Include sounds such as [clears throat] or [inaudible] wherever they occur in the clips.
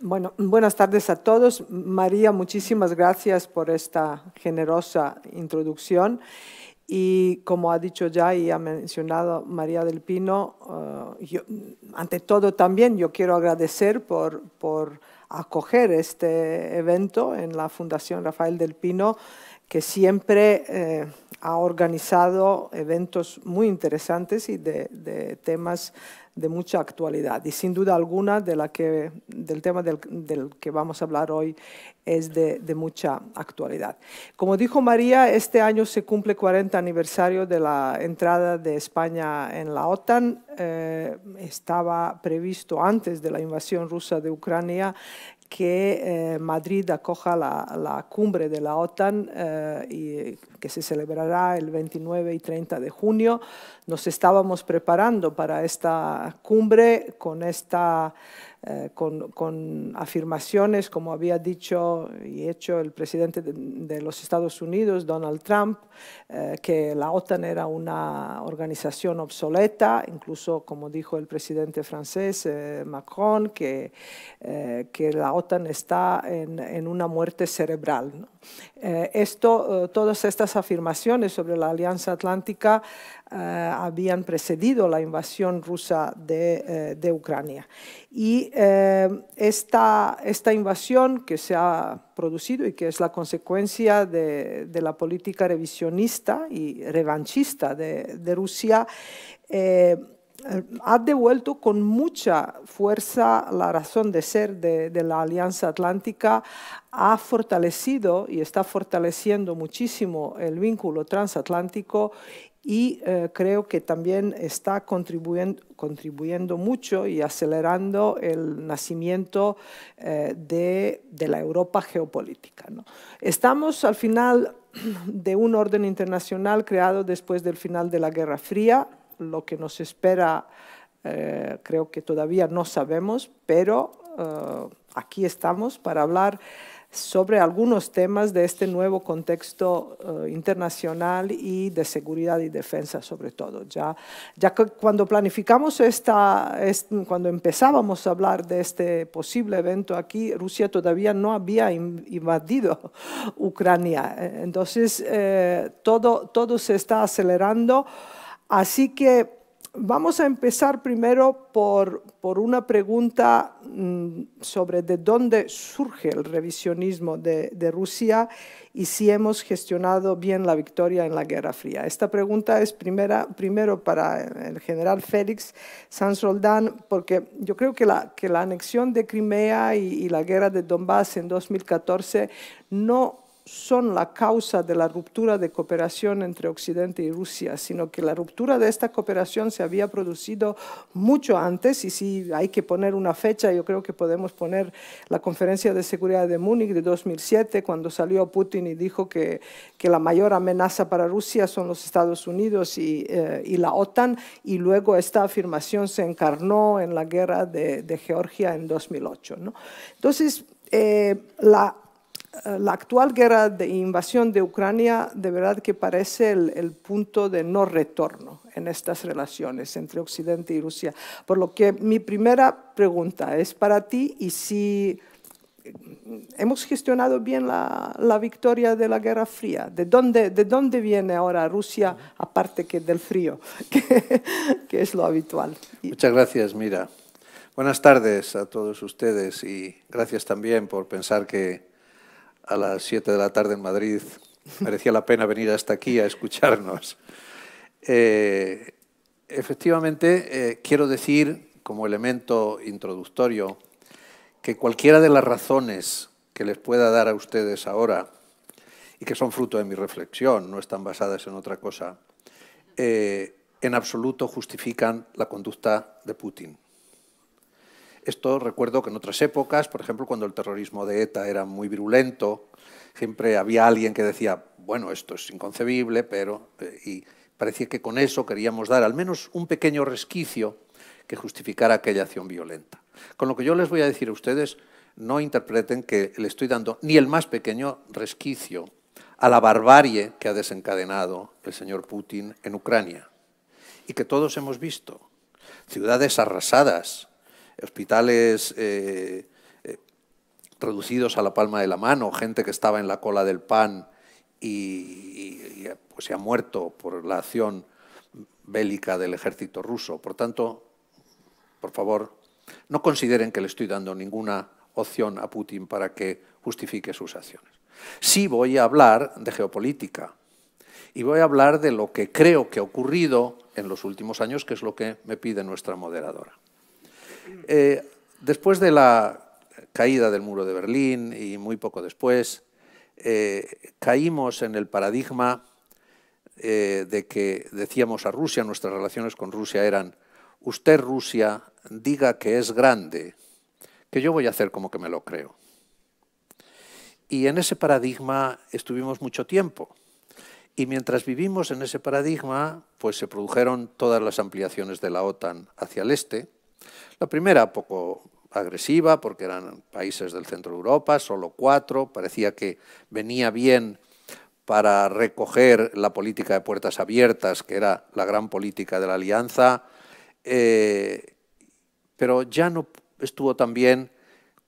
Bueno, buenas tardes a todos. María, muchísimas gracias por esta generosa introducción. Y como ha dicho ya y ha mencionado María del Pino, eh, ante todo también yo quiero agradecer por, por acoger este evento en la Fundación Rafael del Pino que siempre eh, ha organizado eventos muy interesantes y de, temas de mucha actualidad. Y sin duda alguna del tema del, que vamos a hablar hoy es de, mucha actualidad. Como dijo María, este año se cumple 40 aniversario de la entrada de España en la OTAN. Eh, estaba previsto antes de la invasión rusa de Ucrania que eh, Madrid acoja la, cumbre de la OTAN eh, y que se celebrará el 29 y 30 de junio. Nos estábamos preparando para esta cumbre con esta eh, con, afirmaciones, como había dicho y hecho el presidente de, los Estados Unidos, Donald Trump, eh, que la OTAN era una organización obsoleta, incluso como dijo el presidente francés eh, Macron, que, que, la OTAN está en, en una muerte cerebral. ¿no? Eh, esto, eh, todas estas afirmaciones sobre la Alianza Atlántica eh, habían precedido la invasión rusa de, Ucrania. Y esta, esta invasión que se ha producido y que es la consecuencia de, la política revisionista y revanchista de, Rusia, eh, ha devuelto con mucha fuerza la razón de ser de, la Alianza Atlántica, ha fortalecido y está fortaleciendo muchísimo el vínculo transatlántico y eh, creo que también está contribuyendo, mucho y acelerando el nacimiento eh, de, la Europa geopolítica. Estamos al final de un orden internacional creado después del final de la Guerra Fría, lo que nos espera eh, creo que todavía no sabemos, pero eh, aquí estamos para hablar sobre algunos temas de este nuevo contexto eh, internacional y de seguridad y defensa sobre todo. Ya, ya que cuando planificamos esta, cuando empezábamos a hablar de este posible evento aquí, Rusia todavía no había invadido Ucrania. Entonces, todo, todo se está acelerando Así que vamos a empezar primero por, una pregunta mm, sobre de dónde surge el revisionismo de, Rusia y si hemos gestionado bien la victoria en la Guerra Fría. Esta pregunta es primera, primero para el general Félix Sanz Roldán, porque yo creo que la, anexión de Crimea y, y la guerra de Donbass en 2014 no son la causa de la ruptura de cooperación entre Occidente y Rusia, sino que la ruptura de esta cooperación se había producido mucho antes y si hay que poner una fecha, yo creo que podemos poner la conferencia de seguridad de Múnich de 2007, cuando salió Putin y dijo que, que la mayor amenaza para Rusia son los Estados Unidos y, eh, y, la OTAN, y luego esta afirmación se encarnó en la guerra de, Georgia en 2008. Entonces, eh, la eh, la actual guerra de invasión de Ucrania de verdad que parece el, punto de no retorno en estas relaciones entre Occidente y Rusia. Por lo que mi primera pregunta es para ti y si eh, hemos gestionado bien la, victoria de la Guerra Fría. ¿De dónde, de dónde viene ahora Rusia, aparte que del frío, [laughs] que es lo habitual? Muchas gracias, Mira. Buenas tardes a todos ustedes y gracias también por pensar que a las 7 de la tarde en Madrid, merecía la pena venir hasta aquí a escucharnos. Eh, efectivamente, eh, quiero decir, como elemento introductorio, que cualquiera de las razones que les pueda dar a ustedes ahora, y que son fruto de mi reflexión, no están basadas en otra cosa, eh, en absoluto justifican la conducta de Putin. Esto recuerdo que en otras épocas, por ejemplo, cuando el terrorismo de ETA era muy virulento, siempre había alguien que decía, bueno, esto es inconcebible, pero... Eh, y parecía que con eso queríamos dar al menos un pequeño resquicio que justificara aquella acción violenta. Con lo que yo les voy a decir a ustedes, no interpreten que le estoy dando ni el más pequeño resquicio a la barbarie que ha desencadenado el señor Putin en Ucrania y que todos hemos visto. Ciudades arrasadas, hospitales eh, eh, reducidos a la palma de la mano, gente que estaba en la cola del pan y, pues, se ha muerto por la acción bélica del ejército ruso. Por tanto, por favor, no consideren que le estoy dando ninguna opción a Putin para que justifique sus acciones. Sí voy a hablar de geopolítica y voy a hablar de lo que creo que ha ocurrido en los últimos años, que es lo que me pide nuestra moderadora. Eh, después de la caída del muro de Berlín y muy poco después, eh, caímos en el paradigma eh, de que decíamos a Rusia, nuestras relaciones con Rusia eran, usted Rusia diga que es grande, que yo voy a hacer como que me lo creo. Y en ese paradigma estuvimos mucho tiempo. Y mientras vivimos en ese paradigma, pues se produjeron todas las ampliaciones de la OTAN hacia el este, la primera, poco agresiva, porque eran países del centro de Europa, solo cuatro, parecía que venía bien para recoger la política de puertas abiertas, que era la gran política de la alianza, eh, pero ya no estuvo tan bien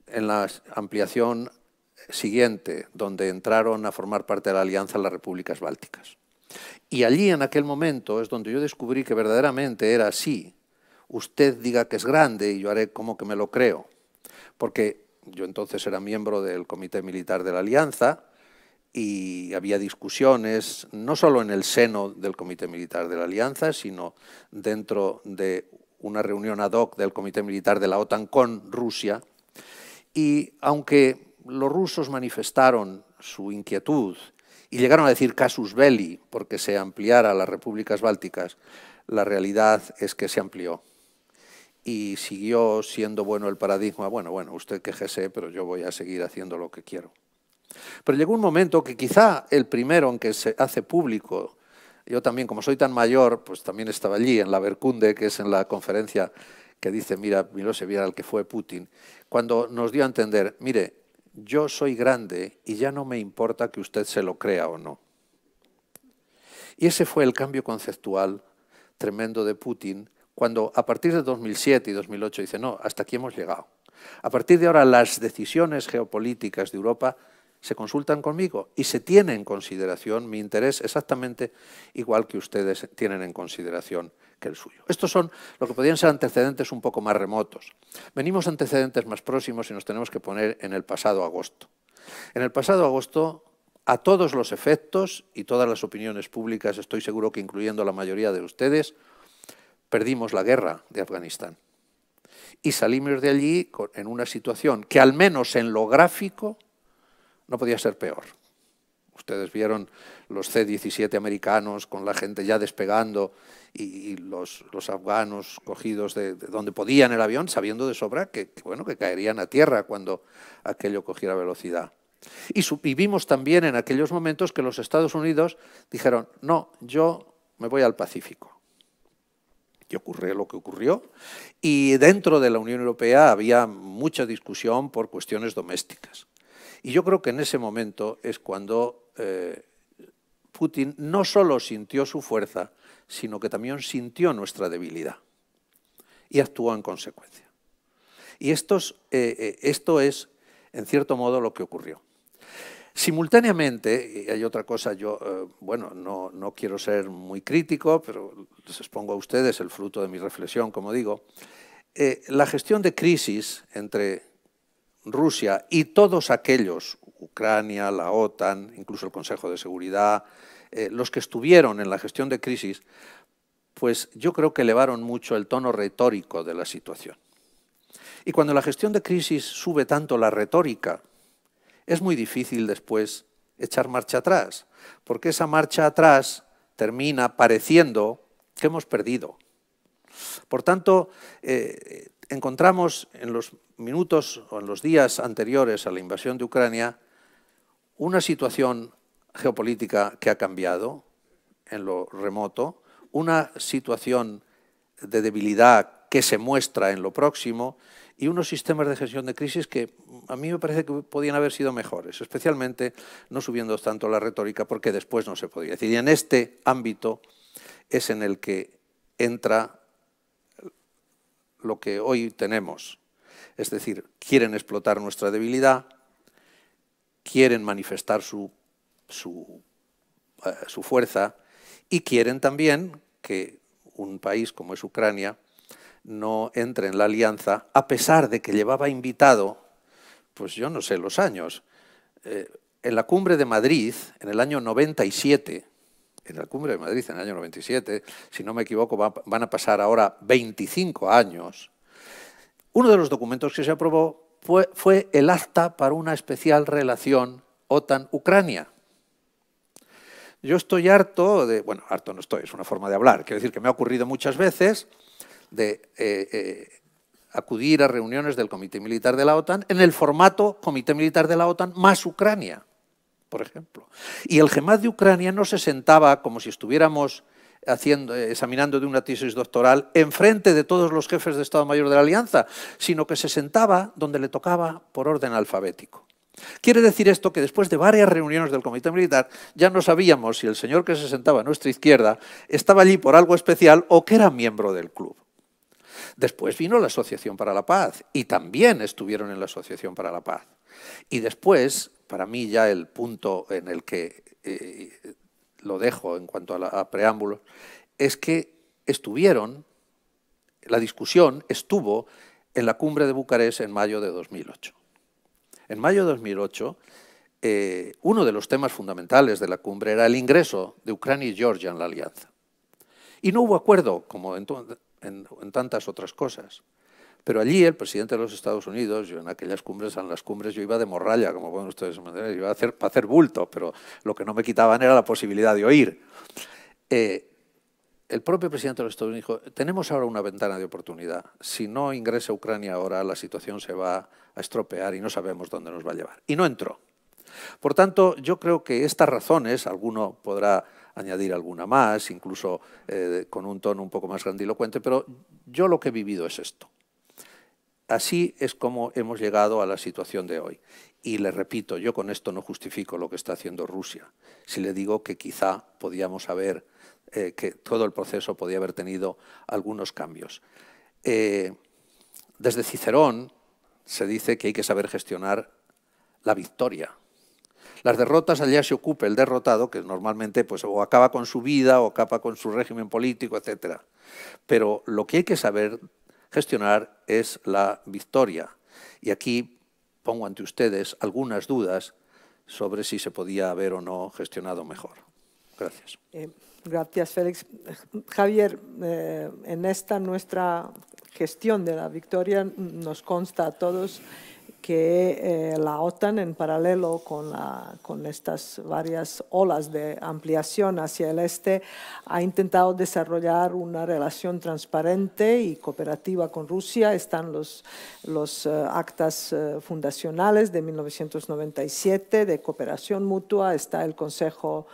en la ampliación siguiente, donde entraron a formar parte de la alianza las repúblicas bálticas. Y allí, en aquel momento, es donde yo descubrí que verdaderamente era así, usted diga que es grande y yo haré como que me lo creo. Porque yo entonces era miembro del Comité Militar de la Alianza y había discusiones no solo en el seno del Comité Militar de la Alianza, sino dentro de una reunión ad hoc del Comité Militar de la OTAN con Rusia. Y aunque los rusos manifestaron su inquietud y llegaron a decir casus belli porque se ampliara a las repúblicas bálticas, la realidad es que se amplió y siguió siendo bueno el paradigma, bueno, bueno, usted quejese, pero yo voy a seguir haciendo lo que quiero. Pero llegó un momento que quizá el primero en que se hace público, yo también, como soy tan mayor, pues también estaba allí, en la Bercunde, que es en la conferencia que dice, mira, se viera el que fue Putin, cuando nos dio a entender, mire, yo soy grande y ya no me importa que usted se lo crea o no. Y ese fue el cambio conceptual tremendo de Putin, cuando a partir de 2007 y 2008 dice, no, hasta aquí hemos llegado. A partir de ahora las decisiones geopolíticas de Europa se consultan conmigo y se tiene en consideración mi interés exactamente igual que ustedes tienen en consideración que el suyo. Estos son lo que podrían ser antecedentes un poco más remotos. Venimos antecedentes más próximos y nos tenemos que poner en el pasado agosto. En el pasado agosto, a todos los efectos y todas las opiniones públicas, estoy seguro que incluyendo la mayoría de ustedes, perdimos la guerra de Afganistán. Y salimos de allí en una situación que al menos en lo gráfico no podía ser peor. Ustedes vieron los C-17 americanos con la gente ya despegando y, los, afganos cogidos de, donde podían el avión, sabiendo de sobra que, bueno, que caerían a tierra cuando aquello cogiera velocidad. Y, y vimos también en aquellos momentos que los Estados Unidos dijeron, no, yo me voy al Pacífico y ocurrió lo que ocurrió. Y dentro de la Unión Europea había mucha discusión por cuestiones domésticas. Y yo creo que en ese momento es cuando eh, Putin no solo sintió su fuerza, sino que también sintió nuestra debilidad y actuó en consecuencia. Y eh, eh, esto es, en cierto modo, lo que ocurrió. Simultáneamente, y hay otra cosa, yo, eh, bueno, no, quiero ser muy crítico, pero les expongo a ustedes el fruto de mi reflexión, como digo, eh, la gestión de crisis entre Rusia y todos aquellos, Ucrania, la OTAN, incluso el Consejo de Seguridad, eh, los que estuvieron en la gestión de crisis, pues yo creo que elevaron mucho el tono retórico de la situación. Y cuando la gestión de crisis sube tanto la retórica, es muy difícil después echar marcha atrás, porque esa marcha atrás termina pareciendo que hemos perdido. Por tanto, eh, encontramos en los minutos o en los días anteriores a la invasión de Ucrania una situación geopolítica que ha cambiado en lo remoto, una situación de debilidad que se muestra en lo próximo y unos sistemas de gestión de crisis que a mí me parece que podían haber sido mejores, especialmente no subiendo tanto la retórica porque después no se podía. decir, y en este ámbito es en el que entra lo que hoy tenemos. Es decir, quieren explotar nuestra debilidad, quieren manifestar su, su eh, fuerza y quieren también que un país como es Ucrania no entre en la alianza, a pesar de que llevaba invitado, pues yo no sé los años, eh, en la cumbre de Madrid, en el año 97, en la cumbre de Madrid, en el año 97, si no me equivoco, van a pasar ahora 25 años, uno de los documentos que se aprobó fue, fue el acta para una especial relación OTAN-Ucrania. Yo estoy harto de, bueno, harto no estoy, es una forma de hablar, quiero decir que me ha ocurrido muchas veces de eh, eh, acudir a reuniones del Comité Militar de la OTAN en el formato Comité Militar de la OTAN más Ucrania, por ejemplo. Y el GEMAD de Ucrania no se sentaba como si estuviéramos examinando de una tesis doctoral enfrente de todos los jefes de Estado Mayor de la Alianza, sino que se sentaba donde le tocaba por orden alfabético. Quiere decir esto que después de varias reuniones del Comité Militar ya no sabíamos si el señor que se sentaba a nuestra izquierda estaba allí por algo especial o que era miembro del club. Después vino la Asociación para la Paz y también estuvieron en la Asociación para la Paz. Y después, para mí ya el punto en el que eh, lo dejo en cuanto a, preámbulos, es que estuvieron, la discusión estuvo en la cumbre de Bucarest en mayo de 2008. En mayo de 2008, eh, uno de los temas fundamentales de la cumbre era el ingreso de Ucrania y Georgia en la alianza. Y no hubo acuerdo, como entonces, en, tantas otras cosas. Pero allí el presidente de los Estados Unidos, yo en aquellas cumbres, en las cumbres yo iba de morralla, como pueden ustedes entender, iba a hacer, para hacer bulto, pero lo que no me quitaban era la posibilidad de oír. Eh, el propio presidente de los Estados Unidos dijo, tenemos ahora una ventana de oportunidad. Si no ingresa Ucrania ahora, la situación se va a estropear y no sabemos dónde nos va a llevar. Y no entró. Por tanto, yo creo que estas razones, alguno podrá añadir alguna más, incluso eh, con un tono un poco más grandilocuente, pero yo lo que he vivido es esto. Así es como hemos llegado a la situación de hoy. Y le repito, yo con esto no justifico lo que está haciendo Rusia. Si le digo que quizá podíamos haber, eh, que todo el proceso podía haber tenido algunos cambios. Eh, desde Cicerón se dice que hay que saber gestionar la victoria, las derrotas allá se ocupa el derrotado, que normalmente pues, o acaba con su vida o acaba con su régimen político, etc. Pero lo que hay que saber gestionar es la victoria. Y aquí pongo ante ustedes algunas dudas sobre si se podía haber o no gestionado mejor. Gracias. Eh, gracias, Félix. Javier, eh, en esta nuestra gestión de la victoria nos consta a todos que eh, la OTAN, en paralelo con, con, estas varias olas de ampliación hacia el este, ha intentado desarrollar una relación transparente y cooperativa con Rusia. Están los, los eh, actas eh, fundacionales de 1997 de cooperación mutua, está el Consejo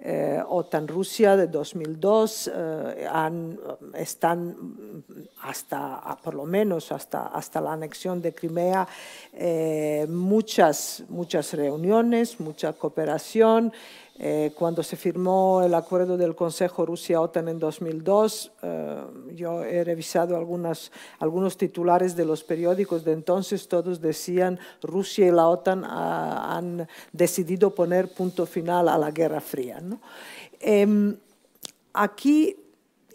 eh, OTAN Rusia de 2002 eh, han, están hasta, por lo menos hasta, hasta la anexión de Crimea, eh, muchas, muchas reuniones, mucha cooperación. Eh, cuando se firmó el acuerdo del Consejo Rusia-OTAN en 2002, eh, yo he revisado algunas, algunos titulares de los periódicos de entonces, todos decían Rusia y la OTAN ah, han decidido poner punto final a la Guerra Fría. ¿no? Em, aquí,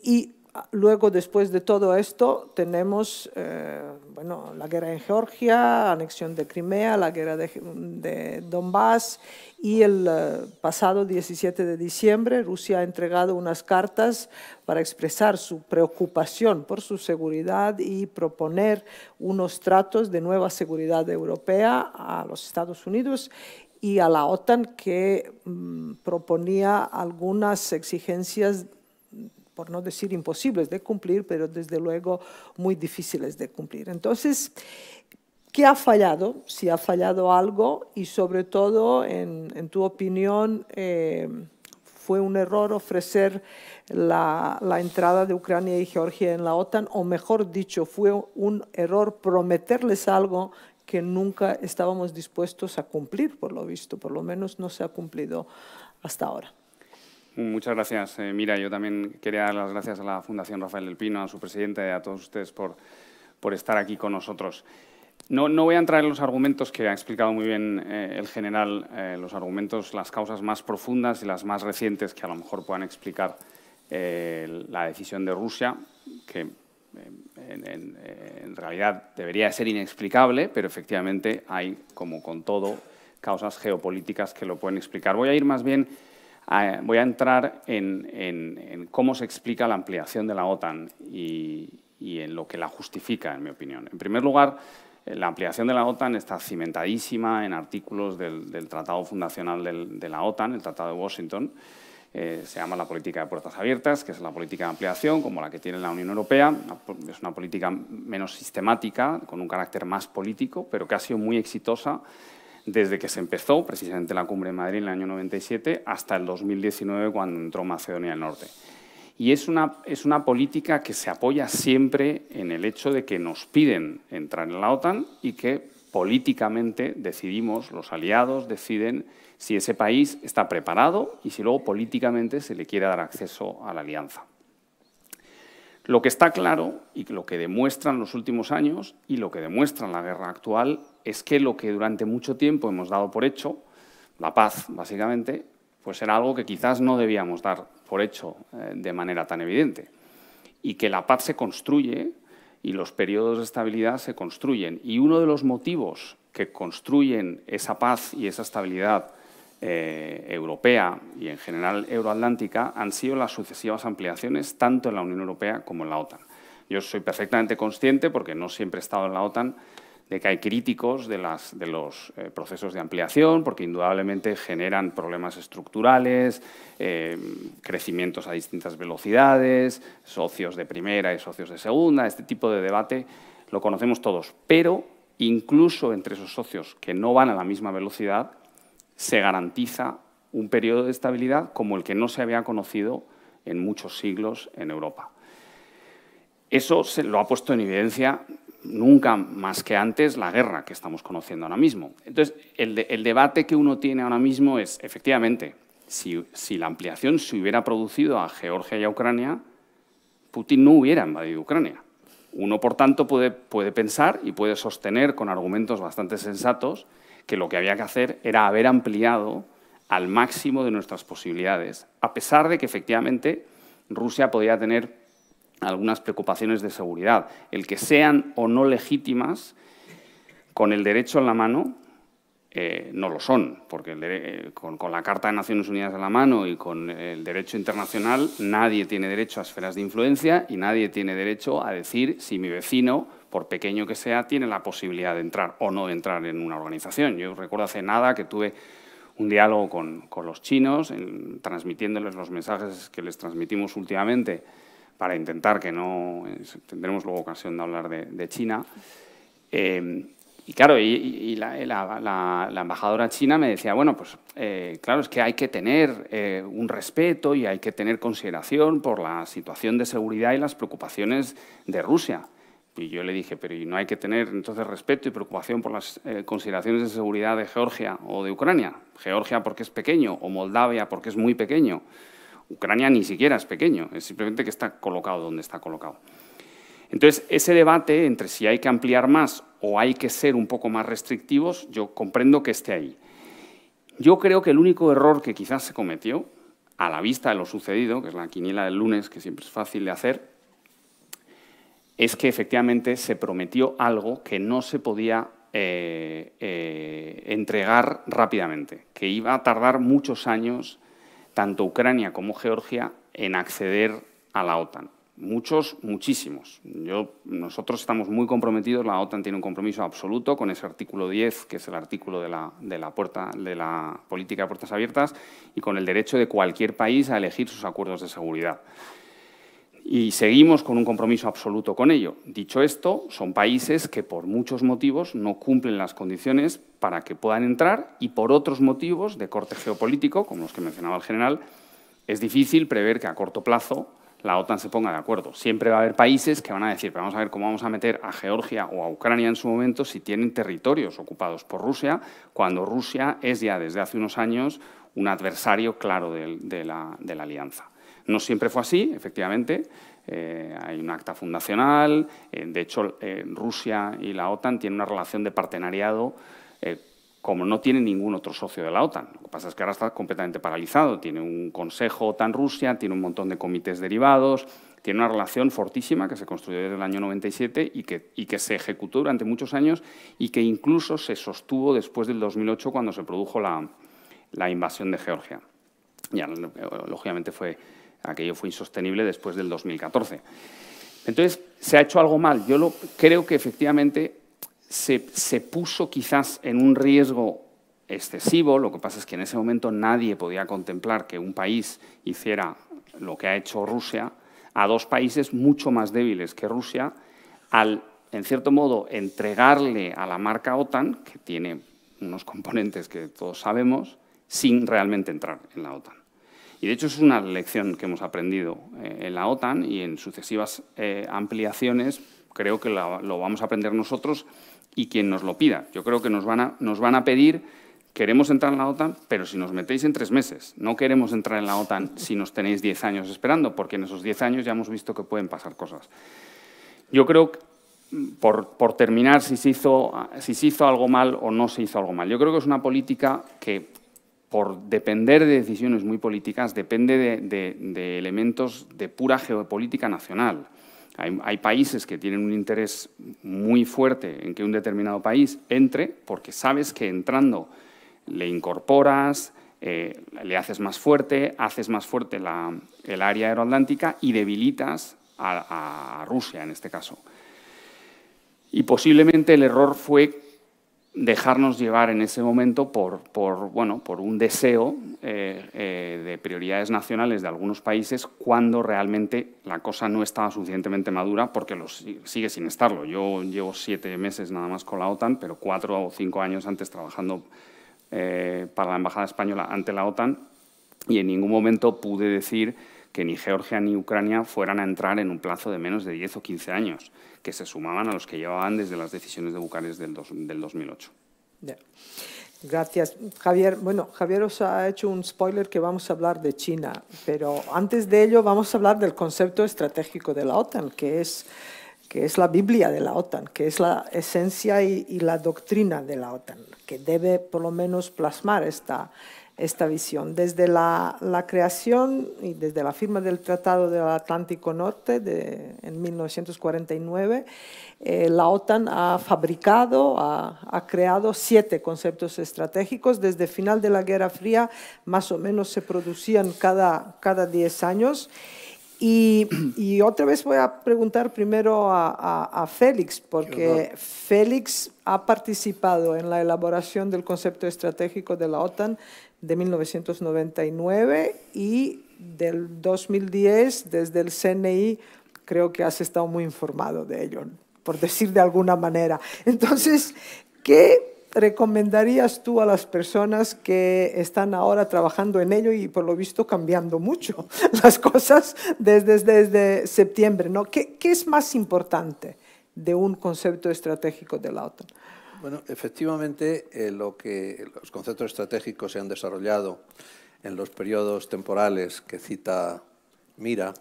y luego, después de todo esto, tenemos eh, bueno, la guerra en Georgia, anexión de Crimea, la guerra de, Donbass y el eh, pasado 17 de diciembre Rusia ha entregado unas cartas para expresar su preocupación por su seguridad y proponer unos tratos de nueva seguridad europea a los Estados Unidos y a la OTAN que mm, proponía algunas exigencias por no decir imposibles de cumplir, pero desde luego muy difíciles de cumplir. Entonces, ¿qué ha fallado? Si ha fallado algo y sobre todo, en, tu opinión, eh, ¿fue un error ofrecer la, entrada de Ucrania y Georgia en la OTAN? O mejor dicho, ¿fue un error prometerles algo? que nunca estábamos dispuestos a cumplir, por lo visto, por lo menos no se ha cumplido hasta ahora. Muchas gracias. Eh, mira, yo también quería dar las gracias a la Fundación Rafael del Pino, a su presidente, y a todos ustedes por, por estar aquí con nosotros. No, no, voy a entrar en los argumentos que ha explicado muy bien eh, el general, eh, los argumentos, las causas más profundas y las más recientes que a lo mejor puedan explicar la decisión de Rusia, que en, en realidad debería ser inexplicable, pero efectivamente hay, como con todo, causas geopolíticas que lo pueden explicar. Voy a ir más bien Ah, voy a entrar en, cómo se explica la ampliación de la OTAN y, en lo que la justifica, en mi opinión. En primer lugar, eh, la ampliación de la OTAN está cimentadísima en artículos del, Tratado Fundacional de la OTAN, el Tratado de Washington. Eh, se llama la política de puertas abiertas, que es la política de ampliación, como la que tiene la Unión Europea. Es una política menos sistemática, con un carácter más político, pero que ha sido muy exitosa desde que se empezó, precisamente la cumbre de Madrid en el año 97, hasta el 2019 cuando entró Macedonia del Norte. Y es una, es una política que se apoya siempre en el hecho de que nos piden entrar en la OTAN y que políticamente decidimos, los aliados deciden si ese país está preparado y si luego políticamente se le quiere dar acceso a la alianza. Lo que está claro y lo que demuestran los últimos años y lo que demuestra la guerra actual es que lo que durante mucho tiempo hemos dado por hecho, la paz básicamente, pues era algo que quizás no debíamos dar por hecho eh, de manera tan evidente. Y que la paz se construye y los periodos de estabilidad se construyen. Y uno de los motivos que construyen esa paz y esa estabilidad eh, europea y en general euroatlántica han sido las sucesivas ampliaciones tanto en la Unión Europea como en la OTAN. Yo soy perfectamente consciente, porque no siempre he estado en la OTAN, de que hay críticos de, los eh, procesos de ampliación, porque indudablemente generan problemas estructurales, eh, crecimientos a distintas velocidades, socios de primera y socios de segunda, este tipo de debate lo conocemos todos, pero incluso entre esos socios que no van a la misma velocidad, se garantiza un periodo de estabilidad como el que no se había conocido en muchos siglos en Europa. Eso se lo ha puesto en evidencia nunca más que antes la guerra que estamos conociendo ahora mismo. Entonces, el, debate que uno tiene ahora mismo es, efectivamente, si, la ampliación se hubiera producido a Georgia y a Ucrania, Putin no hubiera invadido Ucrania. Uno, por tanto, puede, puede pensar y puede sostener con argumentos bastante sensatos que lo que había que hacer era haber ampliado al máximo de nuestras posibilidades, a pesar de que efectivamente Rusia podía tener algunas preocupaciones de seguridad. El que sean o no legítimas, con el derecho en la mano, eh, no lo son, porque eh, con, la Carta de Naciones Unidas en la mano y con el derecho internacional, nadie tiene derecho a esferas de influencia y nadie tiene derecho a decir si mi vecino, por pequeño que sea, tiene la posibilidad de entrar o no de entrar en una organización. Yo recuerdo hace nada que tuve un diálogo con, los chinos, transmitiéndoles los mensajes que les transmitimos últimamente para intentar que no... Tendremos luego ocasión de hablar de, China. Eh, y claro, y, eh, la, embajadora china me decía, bueno, pues eh, claro, es que hay que tener un respeto y hay que tener consideración por la situación de seguridad y las preocupaciones de Rusia. Y yo le dije, pero ¿y no hay que tener entonces respeto y preocupación por las consideraciones de seguridad de Georgia o de Ucrania? Georgia porque es pequeño o Moldavia porque es muy pequeño. Ucrania ni siquiera es pequeño, es simplemente que está colocado donde está colocado. Entonces, ese debate entre si hay que ampliar más o hay que ser un poco más restrictivos, yo comprendo que esté ahí. Yo creo que el único error que quizás se cometió, a la vista de lo sucedido, que es la quiniela del lunes, que siempre es fácil de hacer, es que efectivamente se prometió algo que no se podía eh, eh, entregar rápidamente, que iba a tardar muchos años tanto Ucrania como Georgia en acceder a la OTAN. Muchos, muchísimos. nosotros estamos muy comprometidos, la OTAN tiene un compromiso absoluto con ese artículo 10, que es el artículo de la, puerta, de la política de puertas abiertas, y con el derecho de cualquier país a elegir sus acuerdos de seguridad y seguimos con un compromiso absoluto con ello. Dicho esto, son países que por muchos motivos no cumplen las condiciones para que puedan entrar y por otros motivos de corte geopolítico, como los que mencionaba el general, es difícil prever que a corto plazo la OTAN se ponga de acuerdo. Siempre va a haber países que van a decir, vamos a ver cómo vamos a meter a Georgia o a Ucrania en su momento si tienen territorios ocupados por Rusia, cuando Rusia es ya desde hace unos años un adversario claro de la alianza. No siempre fue así, efectivamente. Eh, hay un acta fundacional. Eh, de hecho, eh, Rusia y la OTAN tienen una relación de partenariado como no tiene ningún otro socio de la OTAN. Lo que pasa es que ahora está completamente paralizado. Tiene un consejo OTAN-Rusia, tiene un montón de comités derivados, tiene una relación fortísima que se construyó desde el año 97 y que, y que se ejecutó durante muchos años y que incluso se sostuvo después del 2008 cuando se produjo la, la invasión de Georgia. Ya, lógicamente fue Aquello fue insostenible después del 2014. Entonces, se ha hecho algo mal. Yo creo que efectivamente se puso quizás en un riesgo excesivo. Lo que pasa es que en ese momento nadie podía contemplar que un país hiciera lo que ha hecho Rusia a dos países mucho más débiles que Rusia al, en cierto modo, entregarle a la marca OTAN, que tiene unos componentes que todos sabemos, sin realmente entrar en la OTAN. Y de hecho es una lección que hemos aprendido eh, en la OTAN y en sucesivas eh, ampliaciones creo que lo vamos a aprender nosotros y quien nos lo pida. Yo creo que nos van a, nos van a pedir queremos entrar en la OTAN, pero si nos metéis en tres meses. No queremos entrar en la OTAN si nos tenéis diez años esperando, porque en esos diez años ya hemos visto que pueden pasar cosas. Yo creo, mm, por, por terminar, si se, hizo, si se hizo algo mal o no se hizo algo mal. Yo creo que es una política que por depender de decisiones muy políticas, depende de, elementos de pura geopolítica nacional. Hay, países que tienen un interés muy fuerte en que un determinado país entre, porque sabes que entrando le incorporas, eh, le haces más fuerte, haces más fuerte el área aeroatlántica y debilitas a, a Rusia en este caso. Y posiblemente el error fue dejarnos llevar en ese momento por, por bueno, por un deseo eh, eh, de prioridades nacionales de algunos países cuando realmente la cosa no estaba suficientemente madura, porque sigue sin estarlo. Yo llevo siete meses nada más con la OTAN, pero cuatro o cinco años antes trabajando eh, para la Embajada Española ante la OTAN y en ningún momento pude decir que ni Georgia ni Ucrania fueran a entrar en un plazo de menos de 10 o 15 años, que se sumaban a los que llevaban desde las decisiones de Bucarest del, 2008. Gracias, Javier. Bueno, Javier os ha hecho un spoiler que vamos a hablar de China, pero antes de ello vamos a hablar del concepto estratégico de la OTAN, que es, que es la Biblia de la OTAN, que es la esencia y, y la doctrina de la OTAN, que debe por lo menos plasmar esta, esta visión. Desde la, la, creación y desde la firma del Tratado del Atlántico Norte de, en 1949, eh, la OTAN ha fabricado, ha, ha, creado siete conceptos estratégicos. Desde final de la Guerra Fría, más o menos se producían cada, cada 10 años. Y, y, otra vez voy a preguntar primero a, a, a Félix, porque Félix ha participado en la elaboración del concepto estratégico de la OTAN de 1999 y del 2010 desde el CNI creo que has estado muy informado de ello, por decir de alguna manera. Entonces, ¿qué recomendarías tú a las personas que están ahora trabajando en ello y por lo visto cambiando mucho [laughs] las cosas desde, desde septiembre? ¿no? ¿Qué, ¿Qué es más importante de un concepto estratégico de la OTAN? Bueno, efectivamente, eh, lo que los conceptos estratégicos se han desarrollado en los periodos temporales que cita Mira,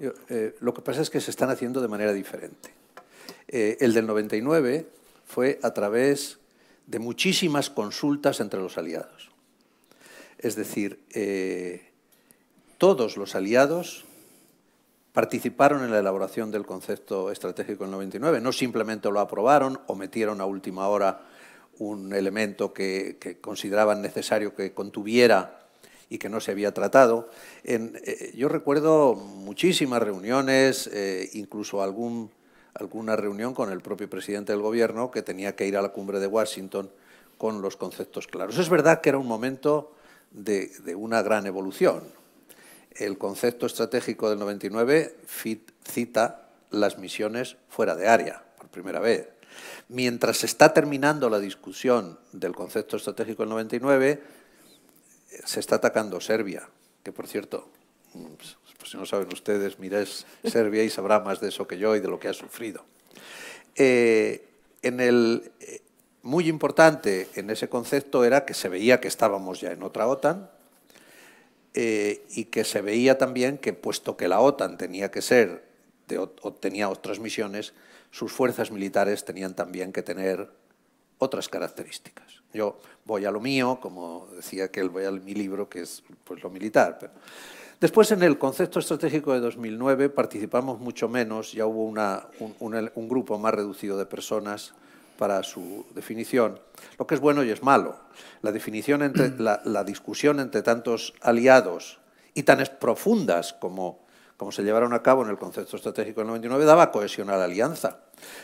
eh, eh, lo que pasa es que se están haciendo de manera diferente. el del 99 fue a través de muchísimas consultas entre los aliados. Es decir, todos los aliados participaron en la elaboración del concepto estratégico del 99. No simplemente lo aprobaron o metieron a última hora un elemento que, consideraban necesario que contuviera y que no se había tratado. Eh, yo recuerdo muchísimas reuniones, eh, incluso alguna reunión con el propio presidente del Gobierno que tenía que ir a la cumbre de Washington con los conceptos claros. Es verdad que era un momento de una gran evolución el concepto estratégico del 99 cita las misiones fuera de área, por primera vez. Mientras se está terminando la discusión del concepto estratégico del 99, se está atacando Serbia, que por cierto, mm, pues si no saben ustedes, miráis Serbia y sabrá más de eso que yo y de lo que ha sufrido. Eh, en el, eh, muy importante en ese concepto era que se veía que estábamos ya en otra OTAN, eh, y que se veía también que, puesto que la OTAN tenía que ser, de, o tenía otras misiones, sus fuerzas militares tenían también que tener otras características. Yo voy a lo mío, como decía que él voy a mi libro, que es pues, lo militar. Pero... Después, en el concepto estratégico de 2009 participamos mucho menos, ya hubo un, grupo más reducido de personas para su definición, lo que es bueno y es malo. La, definición entre, la, discusión entre tantos aliados y tan profundas como, como se llevaron a cabo en el concepto estratégico del 99 daba cohesión a la alianza.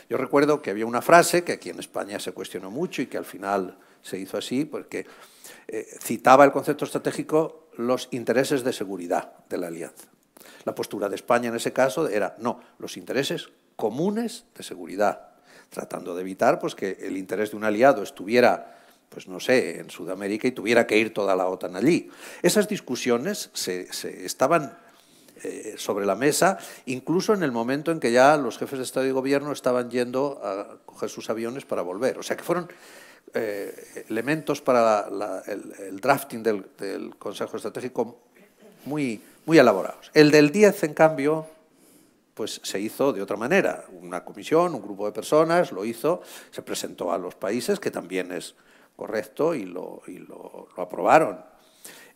Yo recuerdo que había una frase que aquí en España se cuestionó mucho y que al final se hizo así porque eh, citaba el concepto estratégico los intereses de seguridad de la alianza. La postura de España en ese caso era, no, los intereses comunes de seguridad tratando de evitar pues, que el interés de un aliado estuviera pues no sé, en Sudamérica y tuviera que ir toda la OTAN allí. Esas discusiones se, estaban eh, sobre la mesa, incluso en el momento en que ya los jefes de Estado y Gobierno estaban yendo a coger sus aviones para volver. O sea que fueron eh, elementos para el, drafting del, Consejo Estratégico muy, muy elaborados. El del 10, en cambio, pues se hizo de otra manera. Una comisión, un grupo de personas lo hizo, se presentó a los países, que también es correcto, y lo, aprobaron.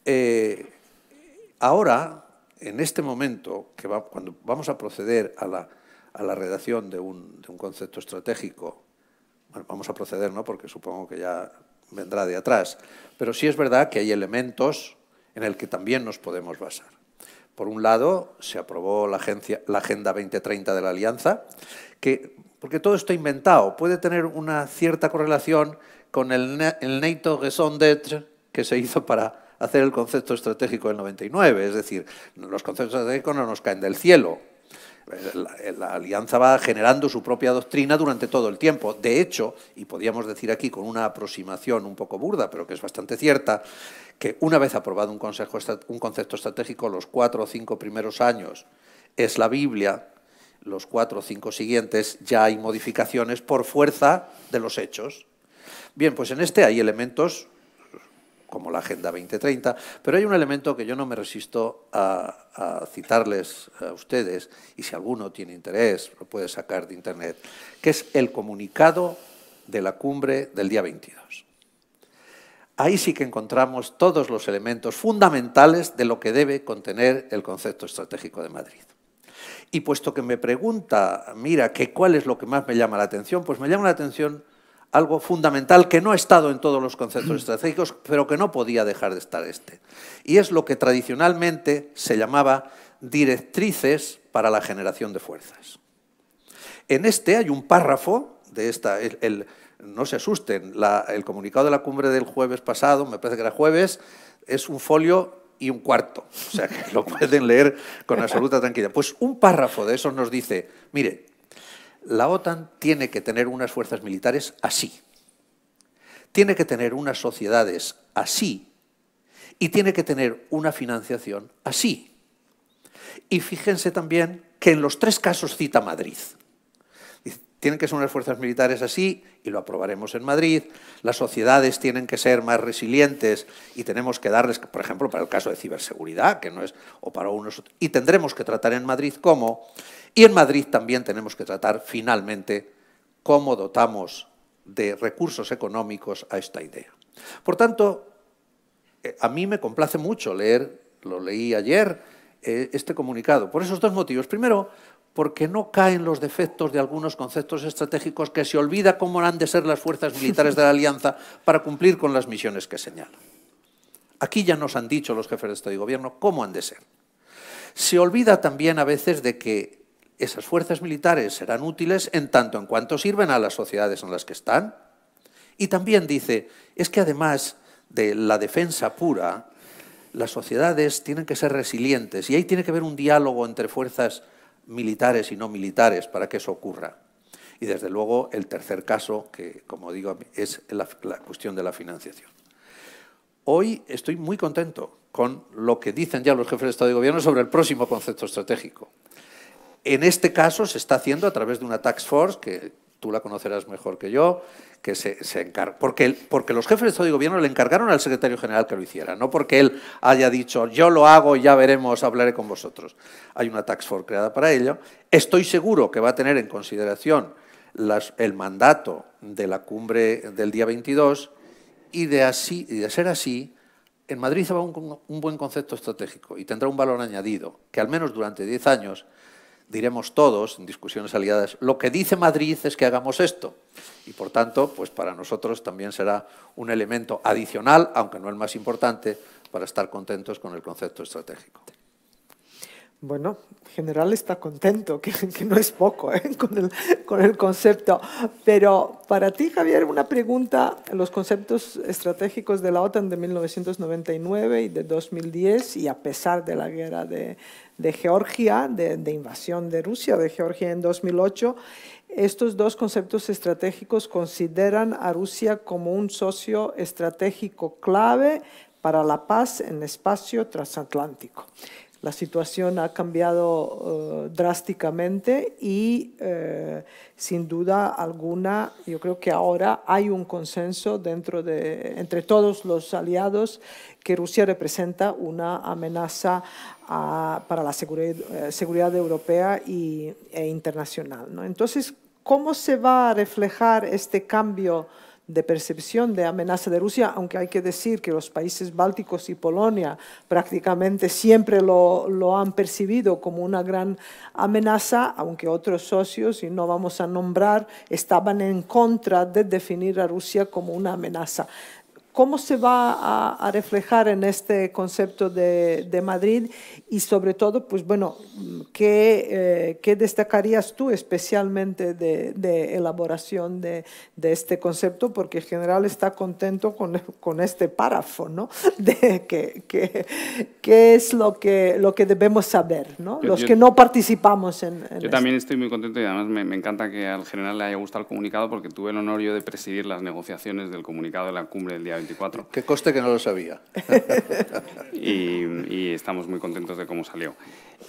Eh, ahora, en este momento, que cuando vamos a proceder a la, redacción de un, concepto estratégico, vamos a proceder, ¿no? porque supongo que ya vendrá de atrás, pero sí es verdad que hay elementos en el que también nos podemos basar. Por un lado, se aprobó la, agencia, la Agenda 2030 de la Alianza, que, porque todo esto inventado, puede tener una cierta correlación con el, el NATO raison que se hizo para hacer el concepto estratégico del 99. Es decir, los conceptos estratégicos no nos caen del cielo, la, alianza va generando su propia doctrina durante todo el tiempo. De hecho, y podríamos decir aquí con una aproximación un poco burda, pero que es bastante cierta, que una vez aprobado un, consejo, un concepto estratégico, los cuatro o cinco primeros años es la Biblia, los cuatro o cinco siguientes ya hay modificaciones por fuerza de los hechos. Bien, pues en este hay elementos como la Agenda 2030, pero hay un elemento que yo no me resisto a, citarles eh, a ustedes, y si alguno tiene interés lo puede sacar de Internet, que es el comunicado de la cumbre del día 22. Ahí sí que encontramos todos los elementos fundamentales de lo que debe contener el concepto estratégico de Madrid. Y puesto que me pregunta, mira, que cuál es lo que más me llama la atención, pues me llama la atención algo fundamental que no ha estado en todos los conceptos estratégicos, pero que no podía dejar de estar este. Y es lo que tradicionalmente se llamaba directrices para la generación de fuerzas. En este hay un párrafo de esta, el, no se asusten, el comunicado de la cumbre del jueves pasado, me parece que era jueves, es un folio y un cuarto, o sea que lo pueden leer con absoluta tranquilidad. Pues un párrafo de esos nos dice, mire, la OTAN tiene que tener unas fuerzas militares así, tiene que tener unas sociedades así y tiene que tener una financiación así. Y fíjense también que en los tres casos cita Madrid. Tienen que ser unas fuerzas militares así, y lo aprobaremos en Madrid. Las sociedades tienen que ser más resilientes y tenemos que darles, por ejemplo, para el caso de ciberseguridad, que no es, o para unos, y tendremos que tratar en Madrid cómo. Y en Madrid también tenemos que tratar finalmente cómo dotamos de recursos económicos a esta idea. Por tanto, eh, a mí me complace mucho leer, lo leí ayer, eh, este comunicado. Por esos dos motivos. Primero, porque no caen los defectos de algunos conceptos estratégicos que se olvida cómo han de ser las fuerzas militares de la Alianza para cumplir con las misiones que señala. Aquí ya nos han dicho los jefes de Estado y Gobierno cómo han de ser. Se olvida también a veces de que esas fuerzas militares serán útiles en tanto en cuanto sirven a las sociedades en las que están. Y también dice, es que además de la defensa pura, las sociedades tienen que ser resilientes y ahí tiene que haber un diálogo entre fuerzas militares y no militares para que eso ocurra. Y desde luego el tercer caso, que como digo, es la, cuestión de la financiación. Hoy estoy muy contento con lo que dicen ya los jefes de Estado y Gobierno sobre el próximo concepto estratégico. En este caso se está haciendo a través de una tax force que tú la conocerás mejor que yo, que se, se Porque, porque los jefes de Estado y Gobierno le encargaron al secretario general que lo hiciera, no porque él haya dicho, yo lo hago, ya veremos, hablaré con vosotros. Hay una tax force creada para ello. Estoy seguro que va a tener en consideración el mandato de la cumbre del día 22 y de, así, y de ser así, en Madrid se va un, un buen concepto estratégico y tendrá un valor añadido, que al menos durante 10 años diremos todos en discusiones aliadas, lo que dice Madrid es que hagamos esto. Y por tanto, pues para nosotros también será un elemento adicional, aunque no el más importante, para estar contentos con el concepto estratégico. Bueno, general está contento, que, no es poco ¿eh? [laughs] con, el, concepto. Pero para ti, Javier, una pregunta, los conceptos estratégicos de la OTAN de 1999 y de 2010, y a pesar de la guerra de, Georgia, de, invasión de Rusia de Georgia en 2008, estos dos conceptos estratégicos consideran a Rusia como un socio estratégico clave para la paz en espacio transatlántico la situación ha cambiado eh, drásticamente y eh, sin duda alguna yo creo que ahora hay un consenso dentro de, entre todos los aliados que Rusia representa una amenaza ah, para la eh, seguridad, europea e internacional. Entonces, ¿cómo se va a reflejar este cambio? de percepción de amenaza de Rusia, aunque hay que decir que los países bálticos y Polonia prácticamente siempre lo, han percibido como una gran amenaza, aunque otros socios, y no vamos a nombrar, estaban en contra de definir a Rusia como una amenaza cómo se va a, reflejar en este concepto de, Madrid y sobre todo, pues bueno, ¿qué, eh, qué destacarías tú especialmente de, elaboración de, este concepto? Porque el general está contento con, con este párrafo, ¿no? [laughs] De que, que, es lo que, lo que debemos saber, ¿no? Los que no participamos en... en yo también estoy muy contento y además me, me encanta que al general le haya gustado el comunicado porque tuve el honor yo de presidir las negociaciones del comunicado de la cumbre del día ¿Qué Que coste que no lo sabía. [laughs] y, estamos muy contentos de cómo salió.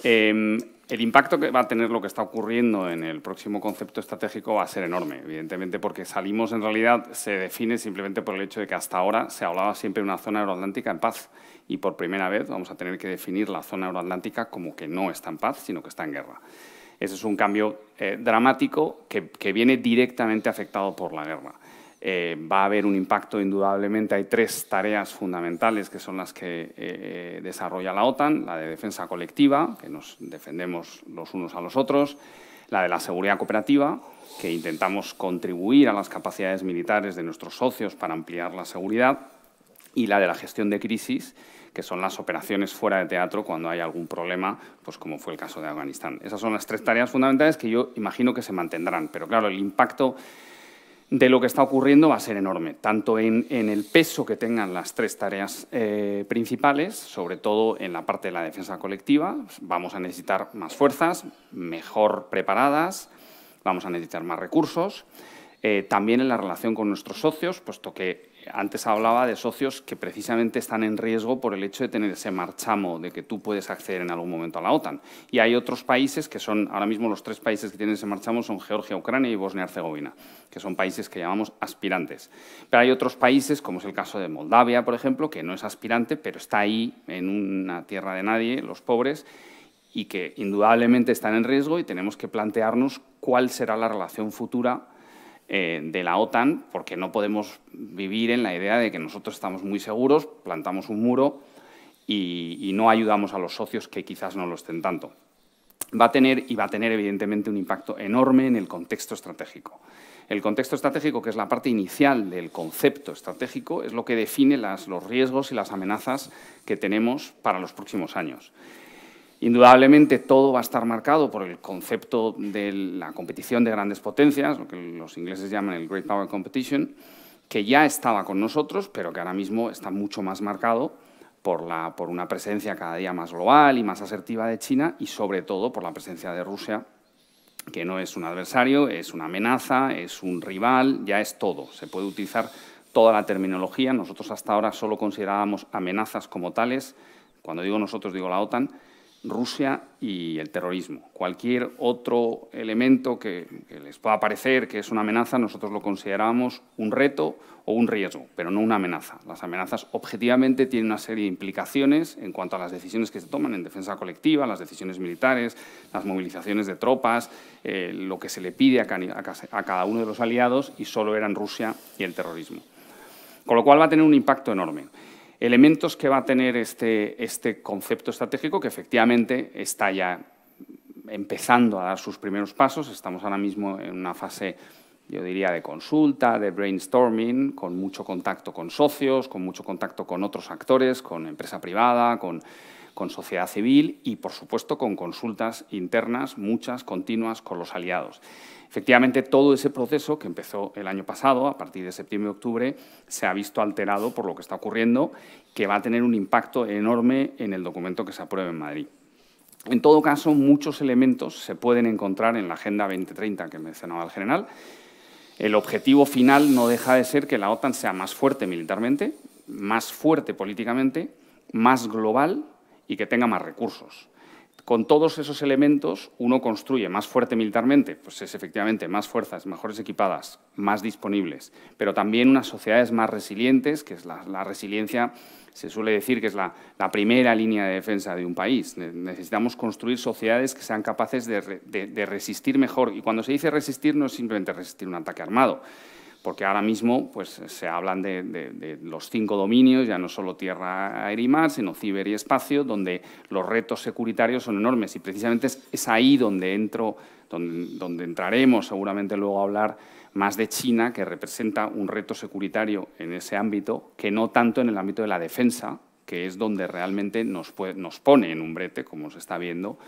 Em, el impacto que va a tener lo que está ocurriendo en el próximo concepto estratégico va a ser enorme, evidentemente, porque salimos en realidad, se define simplemente por el hecho de que hasta ahora se hablaba siempre de una zona euroatlántica en paz y por primera vez vamos a tener que definir la zona euroatlántica como que no está en paz, sino que está en guerra. Ese es un cambio eh, dramático que viene directamente afectado por la guerra. Eh, va a haber un impacto indudablemente. Hay tres tareas fundamentales que son las que eh, desarrolla la OTAN, la de defensa colectiva, que nos defendemos los unos a los otros, la de la seguridad cooperativa, que intentamos contribuir a las capacidades militares de nuestros socios para ampliar la seguridad, y la de la gestión de crisis, que son las operaciones fuera de teatro cuando hay algún problema, pues como fue el caso de Afganistán. Esas son las tres tareas fundamentales que yo imagino que se mantendrán, pero claro, el impacto de lo que está ocurriendo va a ser enorme, tanto en, el peso que tengan las tres tareas eh, principales, sobre todo en la parte de la defensa colectiva. Vamos a necesitar más fuerzas, mejor preparadas, vamos a necesitar más recursos. Eh, también en la relación con nuestros socios, puesto que antes hablaba de socios que precisamente están en riesgo por el hecho de tener ese marchamo de que tú puedes acceder en algún momento a la OTAN. Y hay otros países que son, ahora mismo los tres países que tienen ese marchamo son Georgia, Ucrania y Bosnia-Herzegovina, que son países que llamamos aspirantes. Pero hay otros países, como es el caso de Moldavia, por ejemplo, que no es aspirante, pero está ahí en una tierra de nadie, los pobres, y que indudablemente están en riesgo y tenemos que plantearnos cuál será la relación futura eh, de la OTAN, porque no podemos vivir en la idea de que nosotros estamos muy seguros, plantamos un muro y, no ayudamos a los socios que quizás no lo estén tanto. Va a tener y va a tener evidentemente un impacto enorme en el contexto estratégico. El contexto estratégico, que es la parte inicial del concepto estratégico, es lo que define los riesgos y las amenazas que tenemos para los próximos años. Indudablemente todo va a estar marcado por el concepto de la competición de grandes potencias, lo que los ingleses llaman el Great Power Competition, que ya estaba con nosotros, pero que ahora mismo está mucho más marcado por, una presencia cada día más global y más asertiva de China y sobre todo por la presencia de Rusia, que no es un adversario, es una amenaza, es un rival, ya es todo. Se puede utilizar toda la terminología. Nosotros hasta ahora solo considerábamos amenazas como tales. Cuando digo nosotros, digo la OTAN Rusia y el terrorismo. Cualquier otro elemento que, les pueda parecer que es una amenaza, nosotros lo consideramos un reto o un riesgo, pero no una amenaza. Las amenazas objetivamente tienen una serie de implicaciones en cuanto a las decisiones que se toman en defensa colectiva, las decisiones militares, las movilizaciones de tropas, eh, lo que se le pide a cada uno de los aliados y solo eran Rusia y el terrorismo. Con lo cual va a tener un impacto enorme elementos que va a tener este, este, concepto estratégico que efectivamente está ya empezando a dar sus primeros pasos. Estamos ahora mismo en una fase yo diría, de consulta, de brainstorming, con mucho contacto con socios, con mucho contacto con otros actores, con empresa privada, con, sociedad civil y, por supuesto, con consultas internas, muchas, continuas, con los aliados. Efectivamente, todo ese proceso que empezó el año pasado, a partir de septiembre-octubre, y se ha visto alterado por lo que está ocurriendo, que va a tener un impacto enorme en el documento que se apruebe en Madrid. En todo caso, muchos elementos se pueden encontrar en la Agenda 2030 que mencionaba el general. El objetivo final no deja de ser que la OTAN sea más fuerte militarmente, más fuerte políticamente, más global y que tenga más recursos. Con todos esos elementos, uno construye más fuerte militarmente, pues es efectivamente más fuerzas, mejores equipadas, más disponibles, pero también unas sociedades más resilientes, que es la, resiliencia, se suele decir que es la, primera línea de defensa de un país. Necesitamos construir sociedades que sean capaces de, de resistir mejor. Y cuando se dice resistir, no es simplemente resistir un ataque armado, porque ahora mismo pues, se hablan de, los cinco dominios, ya no solo tierra, aire y mar, sino ciber y espacio, donde los retos securitarios son enormes y precisamente es, ahí donde entro, donde, entraremos seguramente luego a hablar más de China, que representa un reto securitario en ese ámbito, que no tanto en el ámbito de la defensa, que es donde realmente nos, pone en un brete, como se está viendo,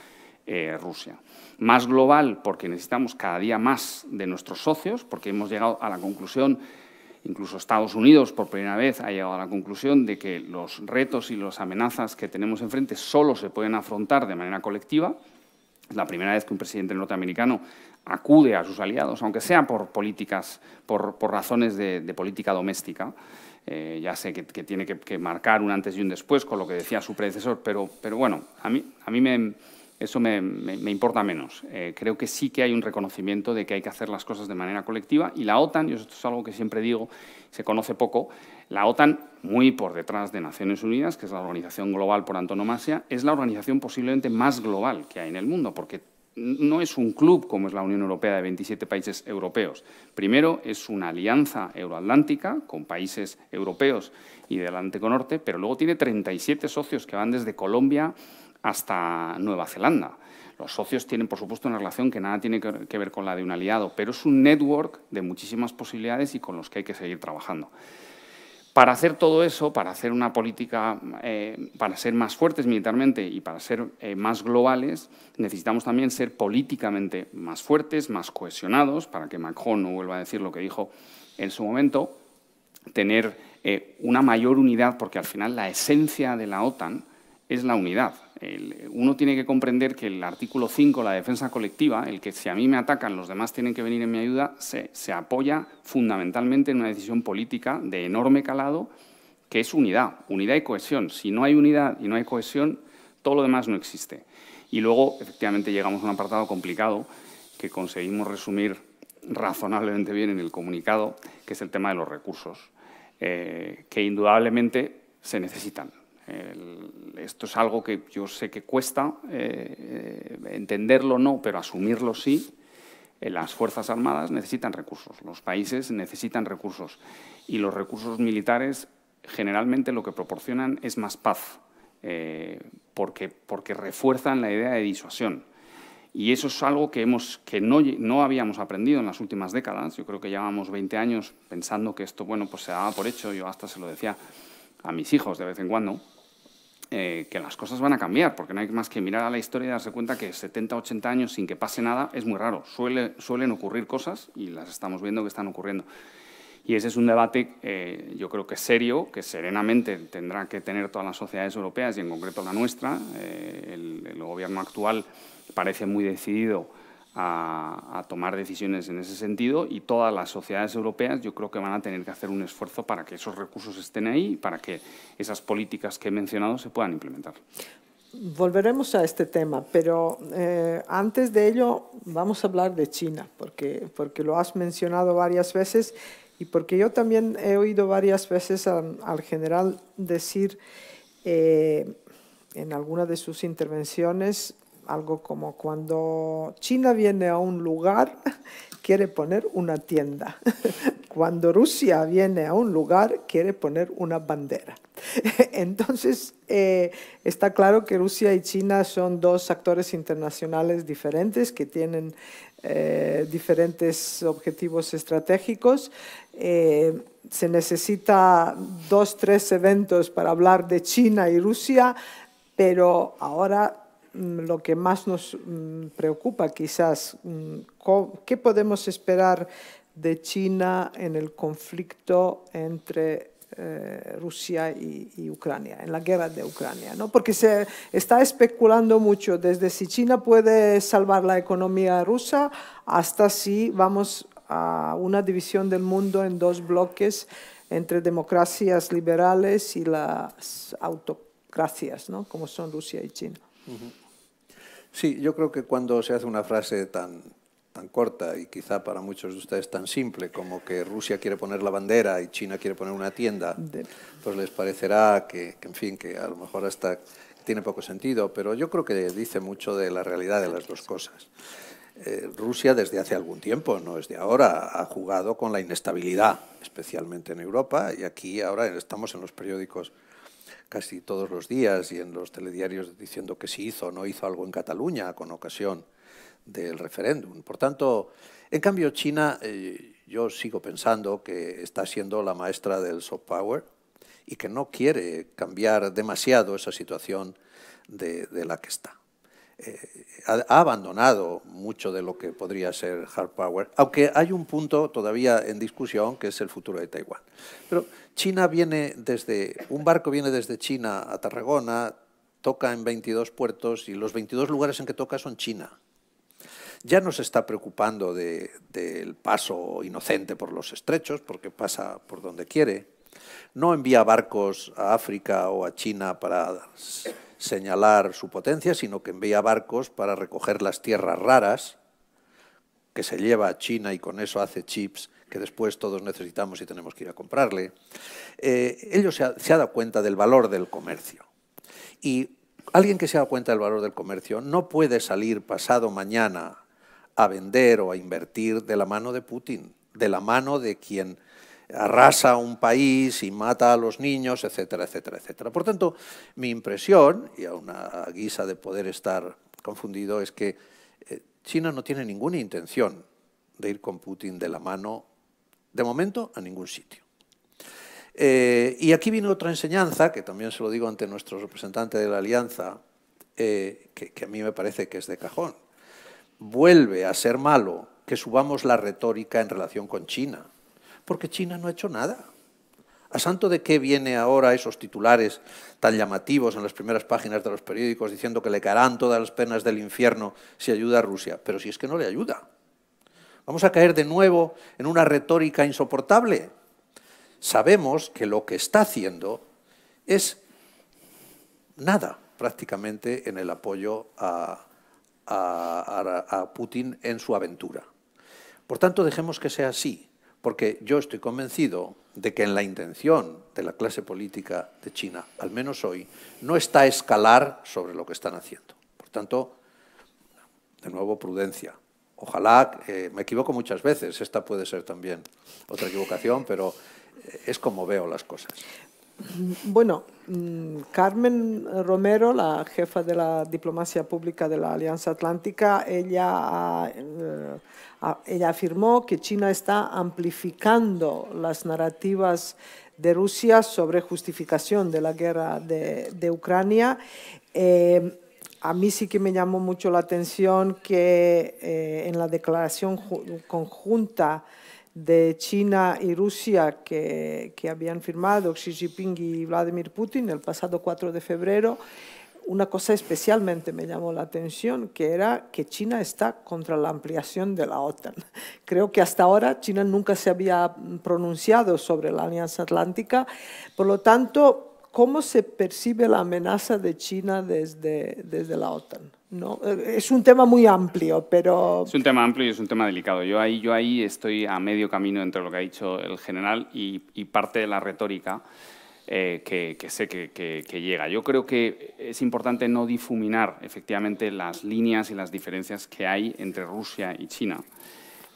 eh, Rusia más global porque necesitamos cada día más de nuestros socios, porque hemos llegado a la conclusión, incluso Estados Unidos por primera vez ha llegado a la conclusión de que los retos y las amenazas que tenemos enfrente solo se pueden afrontar de manera colectiva. Es la primera vez que un presidente norteamericano acude a sus aliados, aunque sea por políticas, por, por razones de, política doméstica. Eh, ya sé que, tiene que, que, marcar un antes y un después con lo que decía su predecesor, pero, pero bueno, a mí, a mí me, eso me, importa menos. Eh, creo que sí que hay un reconocimiento de que hay que hacer las cosas de manera colectiva y la OTAN, y esto es algo que siempre digo, se conoce poco, la OTAN, muy por detrás de Naciones Unidas, que es la organización global por antonomasia, es la organización posiblemente más global que hay en el mundo, porque no es un club como es la Unión Europea de 27 países europeos. Primero, es una alianza euroatlántica con países europeos y delante Atlántico Norte, pero luego tiene 37 socios que van desde Colombia hasta Nueva Zelanda. Los socios tienen, por supuesto, una relación que nada tiene que ver con la de un aliado, pero es un network de muchísimas posibilidades y con los que hay que seguir trabajando. Para hacer todo eso, para hacer una política, eh, para ser más fuertes militarmente y para ser eh, más globales, necesitamos también ser políticamente más fuertes, más cohesionados, para que Macron no vuelva a decir lo que dijo en su momento, tener eh, una mayor unidad, porque al final la esencia de la OTAN es la unidad uno tiene que comprender que el artículo 5, la defensa colectiva, el que si a mí me atacan los demás tienen que venir en mi ayuda, se, apoya fundamentalmente en una decisión política de enorme calado, que es unidad, unidad y cohesión. Si no hay unidad y no hay cohesión, todo lo demás no existe. Y luego, efectivamente, llegamos a un apartado complicado que conseguimos resumir razonablemente bien en el comunicado, que es el tema de los recursos, eh, que indudablemente se necesitan esto es algo que yo sé que cuesta eh, eh, entenderlo, no, pero asumirlo sí. Eh, las Fuerzas Armadas necesitan recursos, los países necesitan recursos y los recursos militares generalmente lo que proporcionan es más paz, porque, refuerzan la idea de disuasión. Y eso es algo que, hemos, que no, no, habíamos aprendido en las últimas décadas. Yo creo que llevamos 20 años pensando que esto bueno, pues se daba por hecho. Yo hasta se lo decía a mis hijos de vez en cuando. Eh, que las cosas van a cambiar, porque no hay más que mirar a la historia y darse cuenta que 70, 80 años sin que pase nada es muy raro. suelen ocurrir cosas y las estamos viendo que están ocurriendo. Y ese es un debate, eh, yo creo que serio, que serenamente tendrá que tener todas las sociedades europeas y en concreto la nuestra. Eh, el, gobierno actual parece muy decidido a, tomar decisiones en ese sentido y todas las sociedades europeas yo creo que van a tener que hacer un esfuerzo para que esos recursos estén ahí y para que esas políticas que he mencionado se puedan implementar. Volveremos a este tema, pero eh, antes de ello vamos a hablar de China, porque, porque lo has mencionado varias veces y porque yo también he oído varias veces al general decir eh, en alguna de sus intervenciones algo como cuando China viene a un lugar, [laughs] quiere poner una tienda. [laughs] Cuando Rusia viene a un lugar, quiere poner una bandera. [laughs] Entonces, eh, está claro que Rusia y China son dos actores internacionales diferentes que tienen eh, diferentes objetivos estratégicos. Eh, se necesita dos, tres eventos para hablar de China y Rusia, pero ahora Mm, lo que más nos mm, preocupa quizás, mm, ¿qué podemos esperar de China en el conflicto entre eh, Rusia y, Ucrania, en la guerra de Ucrania, Porque se está especulando mucho desde si China puede salvar la economía rusa hasta si vamos a una división del mundo en dos bloques entre democracias liberales y las autocracias, Como son Rusia y China. Sí, yo creo que cuando se hace una frase tan, tan corta y quizá para muchos de ustedes tan simple como que Rusia quiere poner la bandera y China quiere poner una tienda, pues les parecerá que, en fin, que a lo mejor hasta tiene poco sentido, pero yo creo que dice mucho de la realidad de las dos cosas. Eh, Rusia desde hace algún tiempo, no desde ahora, ha jugado con la inestabilidad, especialmente en Europa, y aquí ahora estamos en los periódicos casi todos los días y en los telediarios diciendo que sí hizo o no hizo algo en Cataluña con ocasión del referéndum. Por tanto, en cambio, China, eh, yo sigo pensando que está siendo la maestra del soft power y que no quiere cambiar demasiado esa situación de la que está ha, abandonado mucho de lo que podría ser hard power, aunque hay un punto todavía en discusión que es el futuro de Taiwán. Pero China viene desde, un barco viene desde China a Tarragona, toca en 22 puertos y los 22 lugares en que toca son China. Ya no se está preocupando del paso inocente por los estrechos, porque pasa por donde quiere. No envía barcos a África o a China para señalar su potencia, sino que envía barcos para recoger las tierras raras que se lleva a China y con eso hace chips que después todos necesitamos y tenemos que ir a comprarle. Eh, ellos se ha, dado cuenta del valor del comercio. Y alguien que se ha dado cuenta del valor del comercio no puede salir pasado mañana a vender o a invertir de la mano de Putin, de la mano de quien arrasa un país y mata a los niños, etcétera, etcétera, etcétera. Por tanto, mi impresión, y a una guisa de poder estar confundido, es que eh, China no tiene ninguna intención de ir con Putin de la mano, de momento, a ningún sitio. Eh, y aquí viene otra enseñanza, que también se lo digo ante nuestro representante de la Alianza, eh, que a mí me parece que es de cajón. Vuelve a ser malo que subamos la retórica en relación con China porque China no ha hecho nada. ¿A santo de qué viene ahora esos titulares tan llamativos en las primeras páginas de los periódicos diciendo que le caerán todas las penas del infierno si ayuda a Rusia? Pero si es que no le ayuda. Vamos a caer de nuevo en una retórica insoportable. Sabemos que lo que está haciendo es nada prácticamente en el apoyo a Putin en su aventura. Por tanto, dejemos que sea así. Porque yo estoy convencido de que en la intención de la clase política de China, al menos hoy, no está escalar sobre lo que están haciendo. Por tanto, de nuevo, prudencia. Ojalá, eh, me equivoco muchas veces, esta puede ser también otra equivocación, pero eh, es como veo las cosas. Bueno, mm, Carmen Romero, la jefa de la diplomacia pública de la Alianza Atlántica, ella, eh, ella afirmó que China está amplificando las narrativas de Rusia sobre justificación de la guerra de, Ucrania. Eh, a mí sí que me llamó mucho la atención que eh, en la declaración conjunta de China y Rusia que, habían firmado Xi Jinping y Vladimir Putin el pasado 4 de febrero, una cosa especialmente me llamó la atención, que era que China está contra la ampliación de la OTAN. Creo que hasta ahora China nunca se había pronunciado sobre la Alianza Atlántica, por lo tanto, ¿Cómo se percibe la amenaza de China desde, desde la OTAN? ¿No? Es un tema muy amplio, pero... Es un tema amplio y es un tema delicado. Yo ahí, yo ahí estoy a medio camino entre lo que ha dicho el general y, parte de la retórica eh, que, sé que, que, llega. Yo creo que es importante no difuminar efectivamente las líneas y las diferencias que hay entre Rusia y China.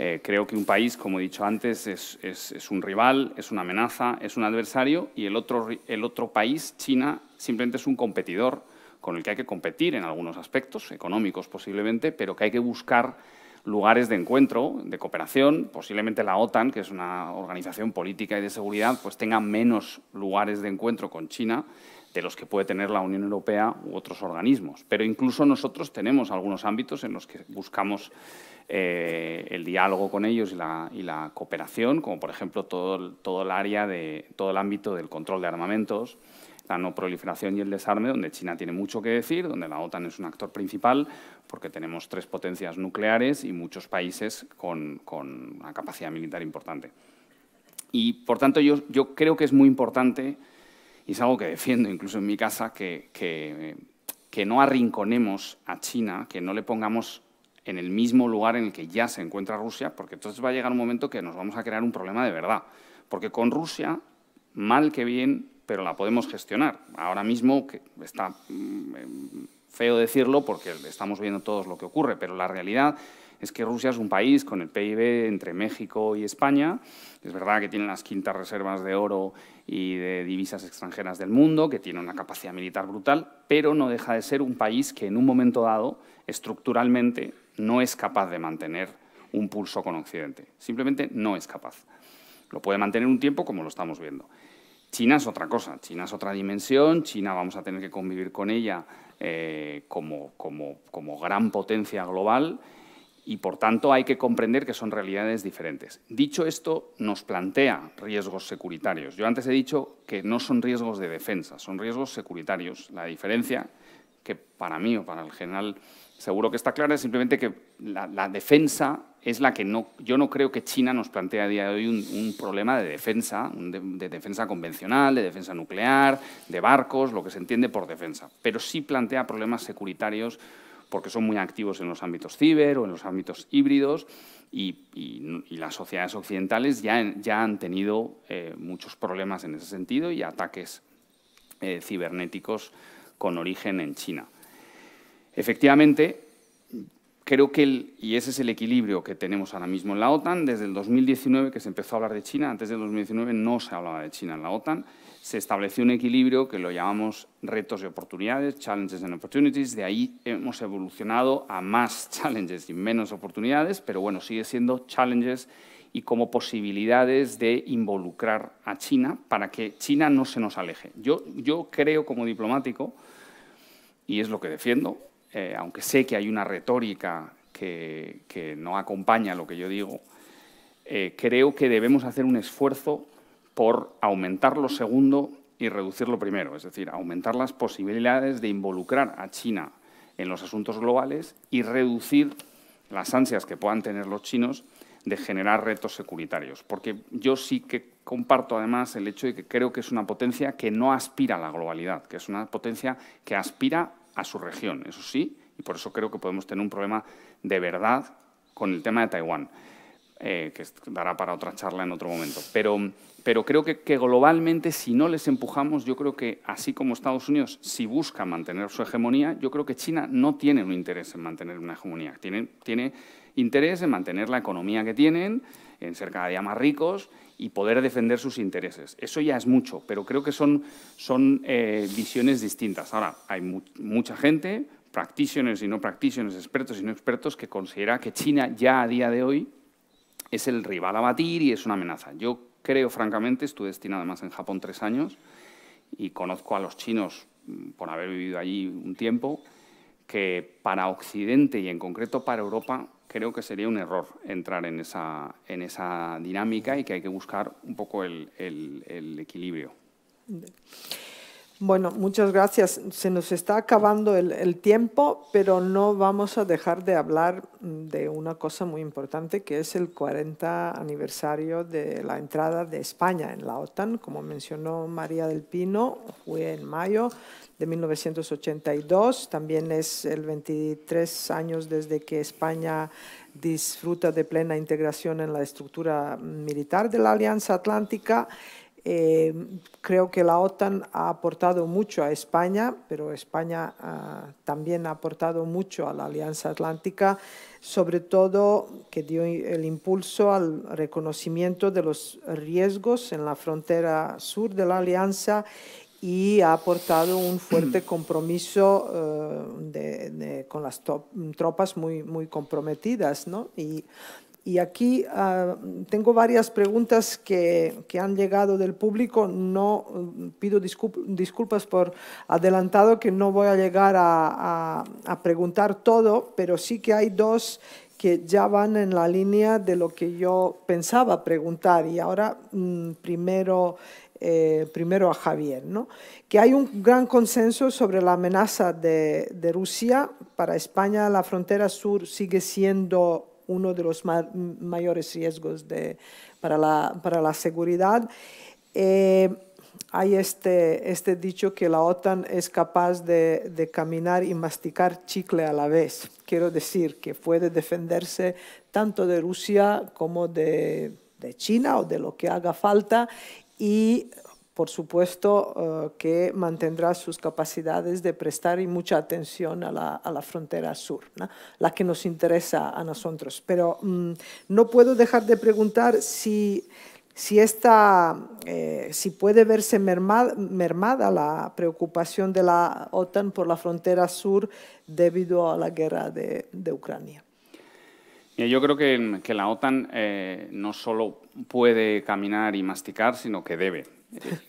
Eh, creo que un país, como he dicho antes, es, un rival, es una amenaza, es un adversario y el otro, el otro país, China, simplemente es un competidor con el que hay que competir en algunos aspectos, económicos posiblemente, pero que hay que buscar lugares de encuentro, de cooperación, posiblemente la OTAN, que es una organización política y de seguridad, pues tenga menos lugares de encuentro con China de los que puede tener la Unión Europea u otros organismos. Pero incluso nosotros tenemos algunos ámbitos en los que buscamos eh, el diálogo con ellos y la, cooperación, como por ejemplo todo, todo, el área de todo el ámbito del control de armamentos, la no proliferación y el desarme, donde China tiene mucho que decir, donde la OTAN es un actor principal, porque tenemos tres potencias nucleares y muchos países con, una capacidad militar importante. Y por tanto yo, yo creo que es muy importante, y es algo que defiendo incluso en mi casa, que, que no arrinconemos a China, que no le pongamos en el mismo lugar en el que ya se encuentra Rusia, porque entonces va a llegar un momento que nos vamos a crear un problema de verdad. Porque con Rusia, mal que bien, pero la podemos gestionar. Ahora mismo está mm, em, feo decirlo porque estamos viendo todos lo que ocurre, pero la realidad es que Rusia es un país con el PIB entre México y España. Es verdad que tiene las quintas reservas de oro y de divisas extranjeras del mundo, que tiene una capacidad militar brutal, pero no deja de ser un país que en un momento dado, estructuralmente, no es capaz de mantener un pulso con Occidente. Simplemente no es capaz. Lo puede mantener un tiempo como lo estamos viendo. China es otra cosa, China es otra dimensión, China vamos a tener que convivir con ella eh, como, como gran potencia global y por tanto hay que comprender que son realidades diferentes. Dicho esto, nos plantea riesgos securitarios. Yo antes he dicho que no son riesgos de defensa, son riesgos securitarios. La diferencia que para mí o para el general seguro que está clara, es simplemente que la, defensa es la que no, yo no creo que China nos plantea a día de hoy un, problema de defensa, de, defensa convencional, de defensa nuclear, de barcos, lo que se entiende por defensa, pero sí plantea problemas securitarios porque son muy activos en los ámbitos ciber o en los ámbitos híbridos y, las sociedades occidentales ya, ya han tenido eh, muchos problemas en ese sentido y ataques eh, cibernéticos con origen en China. Efectivamente, creo que, y ese es el equilibrio que tenemos ahora mismo en la OTAN, desde el 2019 que se empezó a hablar de China, antes del 2019 no se hablaba de China en la OTAN, se estableció un equilibrio que lo llamamos retos y oportunidades, challenges and opportunities, de ahí hemos evolucionado a más [laughs] challenges y menos oportunidades, pero bueno, sigue siendo challenges y como posibilidades de involucrar a China para que China no se nos aleje. Yo, creo como diplomático, y es lo que defiendo, eh, aunque sé que hay una retórica que, no acompaña lo que yo digo, eh, creo que debemos hacer un esfuerzo por aumentar lo segundo y reducir lo primero, es decir, aumentar las posibilidades de involucrar a China en los asuntos globales y reducir las ansias que puedan tener los chinos de generar retos securitarios. Porque yo sí que comparto además el hecho de que creo que es una potencia que no aspira a la globalidad, que es una potencia que aspira a su región, eso sí, y por eso creo que podemos tener un problema de verdad con el tema de Taiwán, eh, que dará para otra charla en otro momento. Pero, pero creo que, que, globalmente, si no les empujamos, yo creo que así como Estados Unidos, si busca mantener su hegemonía, yo creo que China no tiene un interés en mantener una hegemonía. Tiene, tiene interés en mantener la economía que tienen, en ser cada día más ricos y poder defender sus intereses. Eso ya es mucho, pero creo que son, son eh, visiones distintas. Ahora, hay mucha gente, practitioners y no practitioners, expertos y no expertos, que considera que China ya a día de hoy es el rival a batir y es una amenaza. Yo creo, francamente, estuve destinado además en Japón tres años y conozco a los chinos mm, por haber vivido allí un tiempo, que para Occidente y en concreto para Europa creo que sería un error entrar en esa, en esa dinámica y que hay que buscar un poco el, el, el equilibrio. Bueno, muchas gracias. Se nos está acabando el, tiempo, pero no vamos a dejar de hablar mm, de una cosa muy importante, que es el 40 aniversario de la entrada de España en la OTAN. Como mencionó María del Pino, fue en mayo de 1982. También es el 23 años desde que España disfruta de plena integración en la estructura militar de la Alianza Atlántica eh, creo que la OTAN ha aportado mucho a España, pero España ah, también ha aportado mucho a la Alianza Atlántica, sobre todo que dio el impulso al reconocimiento de los riesgos en la frontera sur de la Alianza y ha aportado un fuerte [clears throat] compromiso eh, con las tropas muy, muy comprometidas. ¿no? Y aquí ah, tengo varias preguntas que, que, han llegado del público. No mm, pido disculpas por adelantado que no voy a llegar a, a, preguntar todo, pero sí que hay dos que ya van en la línea de lo que yo pensaba preguntar. Y ahora mm, primero eh, primero a Javier, ¿no? que hay un gran consenso sobre la amenaza de, de, Rusia. Para España la frontera sur sigue siendo uno de los mayores riesgos para, la, para, la, seguridad. Eh, hay este, este, dicho que la OTAN es capaz de, de, caminar y masticar chicle a la vez. Quiero decir que puede defenderse tanto de Rusia como de, de China o de lo que haga falta y por supuesto, eh, que mantendrá sus capacidades de prestar y mucha atención a la, frontera sur, la que nos interesa a nosotros. Pero mm, no puedo dejar de preguntar si, si, esta, eh, si puede verse mermada, la preocupación de la OTAN por la frontera sur debido a la guerra de, Ucrania. Yo creo que, la OTAN eh, no solo puede caminar y masticar, sino que debe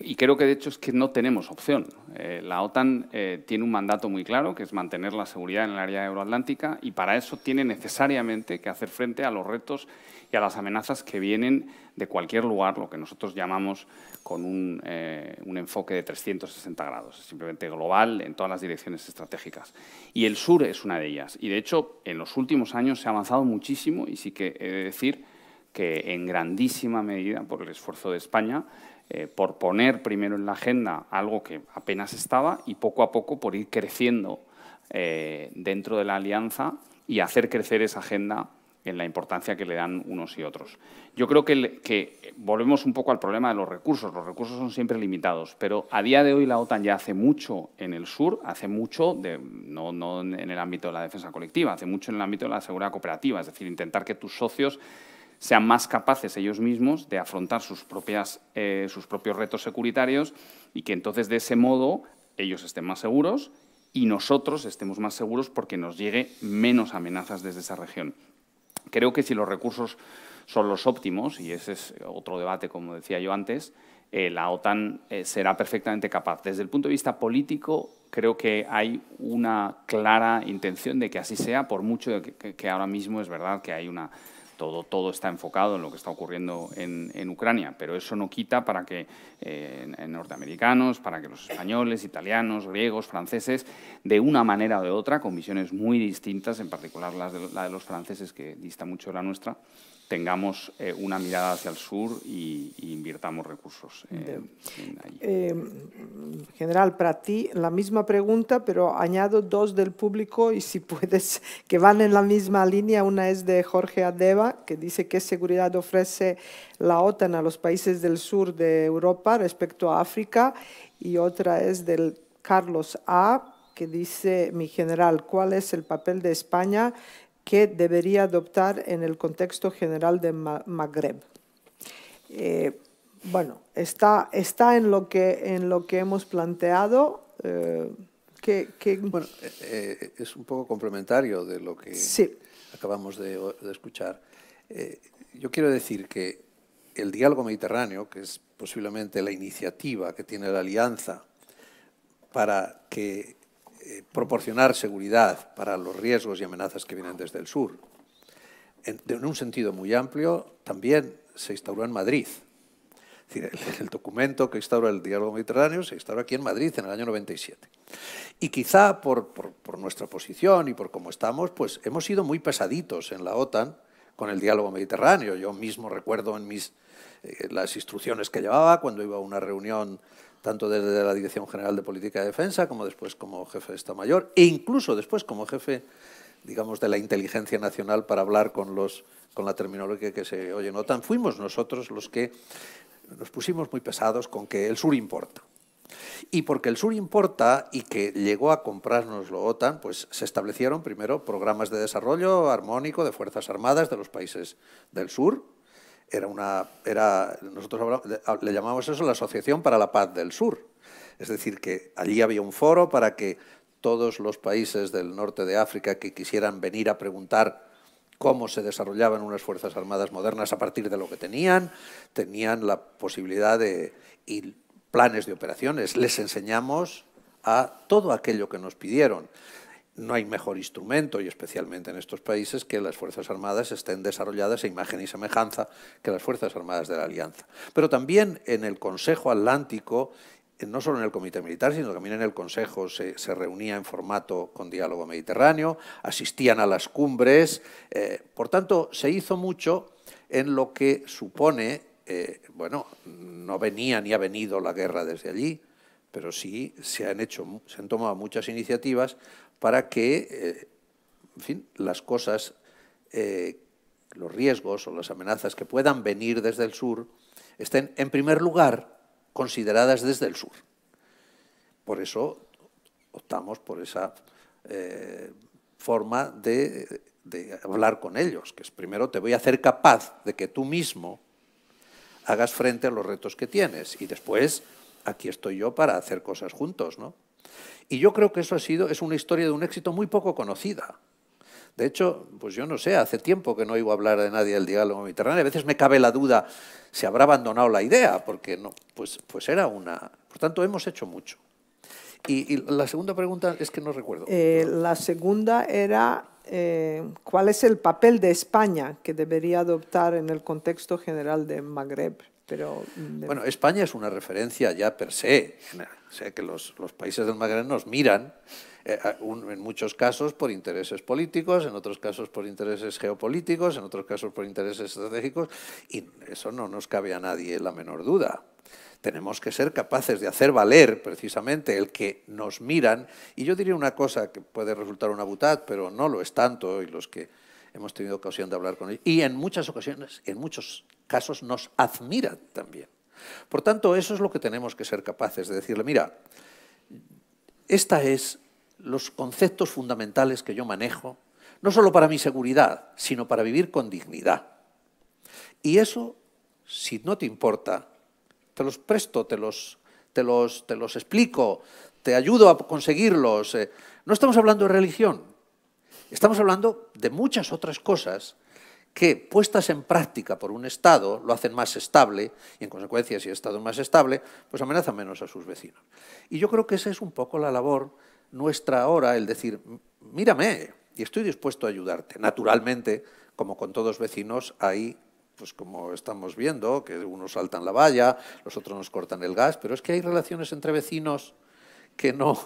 y creo que de hecho es que no tenemos opción. Eh, la OTAN eh, tiene un mandato muy claro, que es mantener la seguridad en el área euroatlántica, y para eso tiene necesariamente que hacer frente a los retos y a las amenazas que vienen de cualquier lugar, lo que nosotros llamamos con un, eh, un enfoque de 360 grados, simplemente global en todas las direcciones estratégicas. Y el sur es una de ellas. Y de hecho, en los últimos años se ha avanzado muchísimo y sí que he de decir que en grandísima medida, por el esfuerzo de España, eh, por poner primero en la agenda algo que apenas estaba y poco a poco por ir creciendo eh, dentro de la alianza y hacer crecer esa agenda en la importancia que le dan unos y otros. Yo creo que, volvemos un poco al problema de los recursos. Los recursos son siempre limitados, pero a día de hoy la OTAN ya hace mucho en el sur, hace mucho, no en el ámbito de la defensa colectiva, hace mucho en el ámbito de la seguridad cooperativa, es decir, intentar que tus socios sean más capaces ellos mismos de afrontar sus, propias, eh, sus propios retos securitarios y que entonces de ese modo ellos estén más seguros y nosotros estemos más seguros porque nos llegue menos amenazas desde esa región. Creo que si los recursos son los óptimos, y ese es otro debate, como decía yo antes, eh, la OTAN eh, será perfectamente capaz. Desde el punto de vista político, creo que hay una clara intención de que así sea, por mucho que ahora mismo es verdad que hay una todo, está enfocado en lo que está ocurriendo en, Ucrania, pero eso no quita para que eh, norteamericanos, para que los españoles, italianos, griegos, franceses, de una manera o de otra, con visiones muy distintas, en particular la de los franceses, que dista mucho de la nuestra, tengamos eh, una mirada hacia el sur y, invirtamos recursos eh, general, para ti la misma pregunta, pero añado dos del público y si puedes, que van en la misma línea. Una es de Jorge Adeva, que dice qué seguridad ofrece la OTAN a los países del sur de Europa respecto a África. Y otra es del Carlos A., que dice, mi general, ¿cuál es el papel de España que debería adoptar en el contexto general de Magreb. Eh, bueno, está, está en, lo que, en lo que hemos planteado. Eh, que, eh, es un poco complementario de lo que acabamos de escuchar. yo quiero decir que el diálogo mediterráneo, que es posiblemente la iniciativa que tiene la Alianza para que eh, proporcionar seguridad para los riesgos y amenazas que vienen desde el sur. En, un sentido muy amplio, también se instauró en Madrid. decir, el, documento que instaura el diálogo mediterráneo se instauró aquí en Madrid en el año 97. Y quizá por, por nuestra posición y por cómo estamos, pues hemos sido muy pesaditos en la OTAN con el diálogo mediterráneo. Yo mismo recuerdo en mis, eh, las instrucciones que llevaba cuando iba a una reunión tanto desde la Dirección General de Política de Defensa como después como jefe de Estado Mayor e incluso después como jefe, digamos, de la inteligencia nacional para hablar con, los, con la terminología que se oye en OTAN. Fuimos nosotros los que nos pusimos muy pesados con que el sur importa. Y porque el sur importa y que llegó a comprarnos lo OTAN, pues se establecieron primero programas de desarrollo armónico de Fuerzas Armadas de los países del sur. Era una, nosotros le llamamos eso la Asociación para la Paz del Sur. Es decir, que allí había un foro para que todos los países del norte de África que quisieran venir a preguntar cómo se desarrollaban unas Fuerzas Armadas modernas a partir de lo que tenían, tenían la posibilidad de, planes de operaciones, les enseñamos a todo aquello que nos pidieron. No hay mejor instrumento, y especialmente en estos países, que las Fuerzas Armadas estén desarrolladas a imagen y semejanza que las Fuerzas Armadas de la Alianza. Pero también en el Consejo Atlántico, eh, no solo en el Comité Militar, sino también en el Consejo se, reunía en formato con diálogo mediterráneo, asistían a las cumbres. Eh, por tanto, se hizo mucho en lo que supone eh, bueno, no venía ni ha venido la guerra desde allí, pero sí se han, hecho, se han tomado muchas iniciativas para que, eh, en fin, las cosas, eh, los riesgos o las amenazas que puedan venir desde el sur estén, en primer lugar, consideradas desde el sur. Por eso optamos por esa forma de hablar con ellos, que es primero te voy a hacer capaz de que tú mismo hagas frente a los retos que tienes y después aquí estoy yo para hacer cosas juntos, ¿no? Y yo creo que eso ha sido es una historia de un éxito muy poco conocida. De hecho, pues yo no sé, hace tiempo que no oigo hablar de nadie del diálogo mediterráneo. A veces me cabe la duda si habrá abandonado la idea, porque no, pues, pues era una. Por tanto, hemos hecho mucho. Y, la segunda pregunta es que no recuerdo. Eh, la segunda era eh, cuál es el papel de España que debería adoptar en el contexto general de Magreb. Pero, mm, Bueno, España es una referencia ya per se. O sea, que los, países del Magreb nos miran, eh, en muchos casos por intereses políticos, en otros casos por intereses geopolíticos, en otros casos por intereses estratégicos, y eso no nos cabe a nadie la menor duda tenemos que ser capaces de hacer valer precisamente el que nos miran. Y yo diría una cosa que puede resultar una butad, pero no lo es tanto, y los que hemos tenido ocasión de hablar con ellos. Y en muchas ocasiones, en muchos casos, nos admiran también. Por tanto, eso es lo que tenemos que ser capaces de decirle, mira, esta son los conceptos fundamentales que yo manejo, no solo para mi seguridad, sino para vivir con dignidad. Y eso, si no te importa, te los presto, te los, explico, te ayudo a conseguirlos. Eh. No estamos hablando de religión, estamos hablando de muchas otras cosas que, puestas en práctica por un Estado, lo hacen más estable y, en consecuencia, si el Estado es más estable, pues amenaza menos a sus vecinos. Y yo creo que esa es un poco la labor nuestra ahora, el decir, mírame y estoy dispuesto a ayudarte. Naturalmente, como con todos vecinos, hay pues como estamos viendo, que unos saltan la valla, los otros nos cortan el gas, pero es que hay relaciones entre vecinos que no,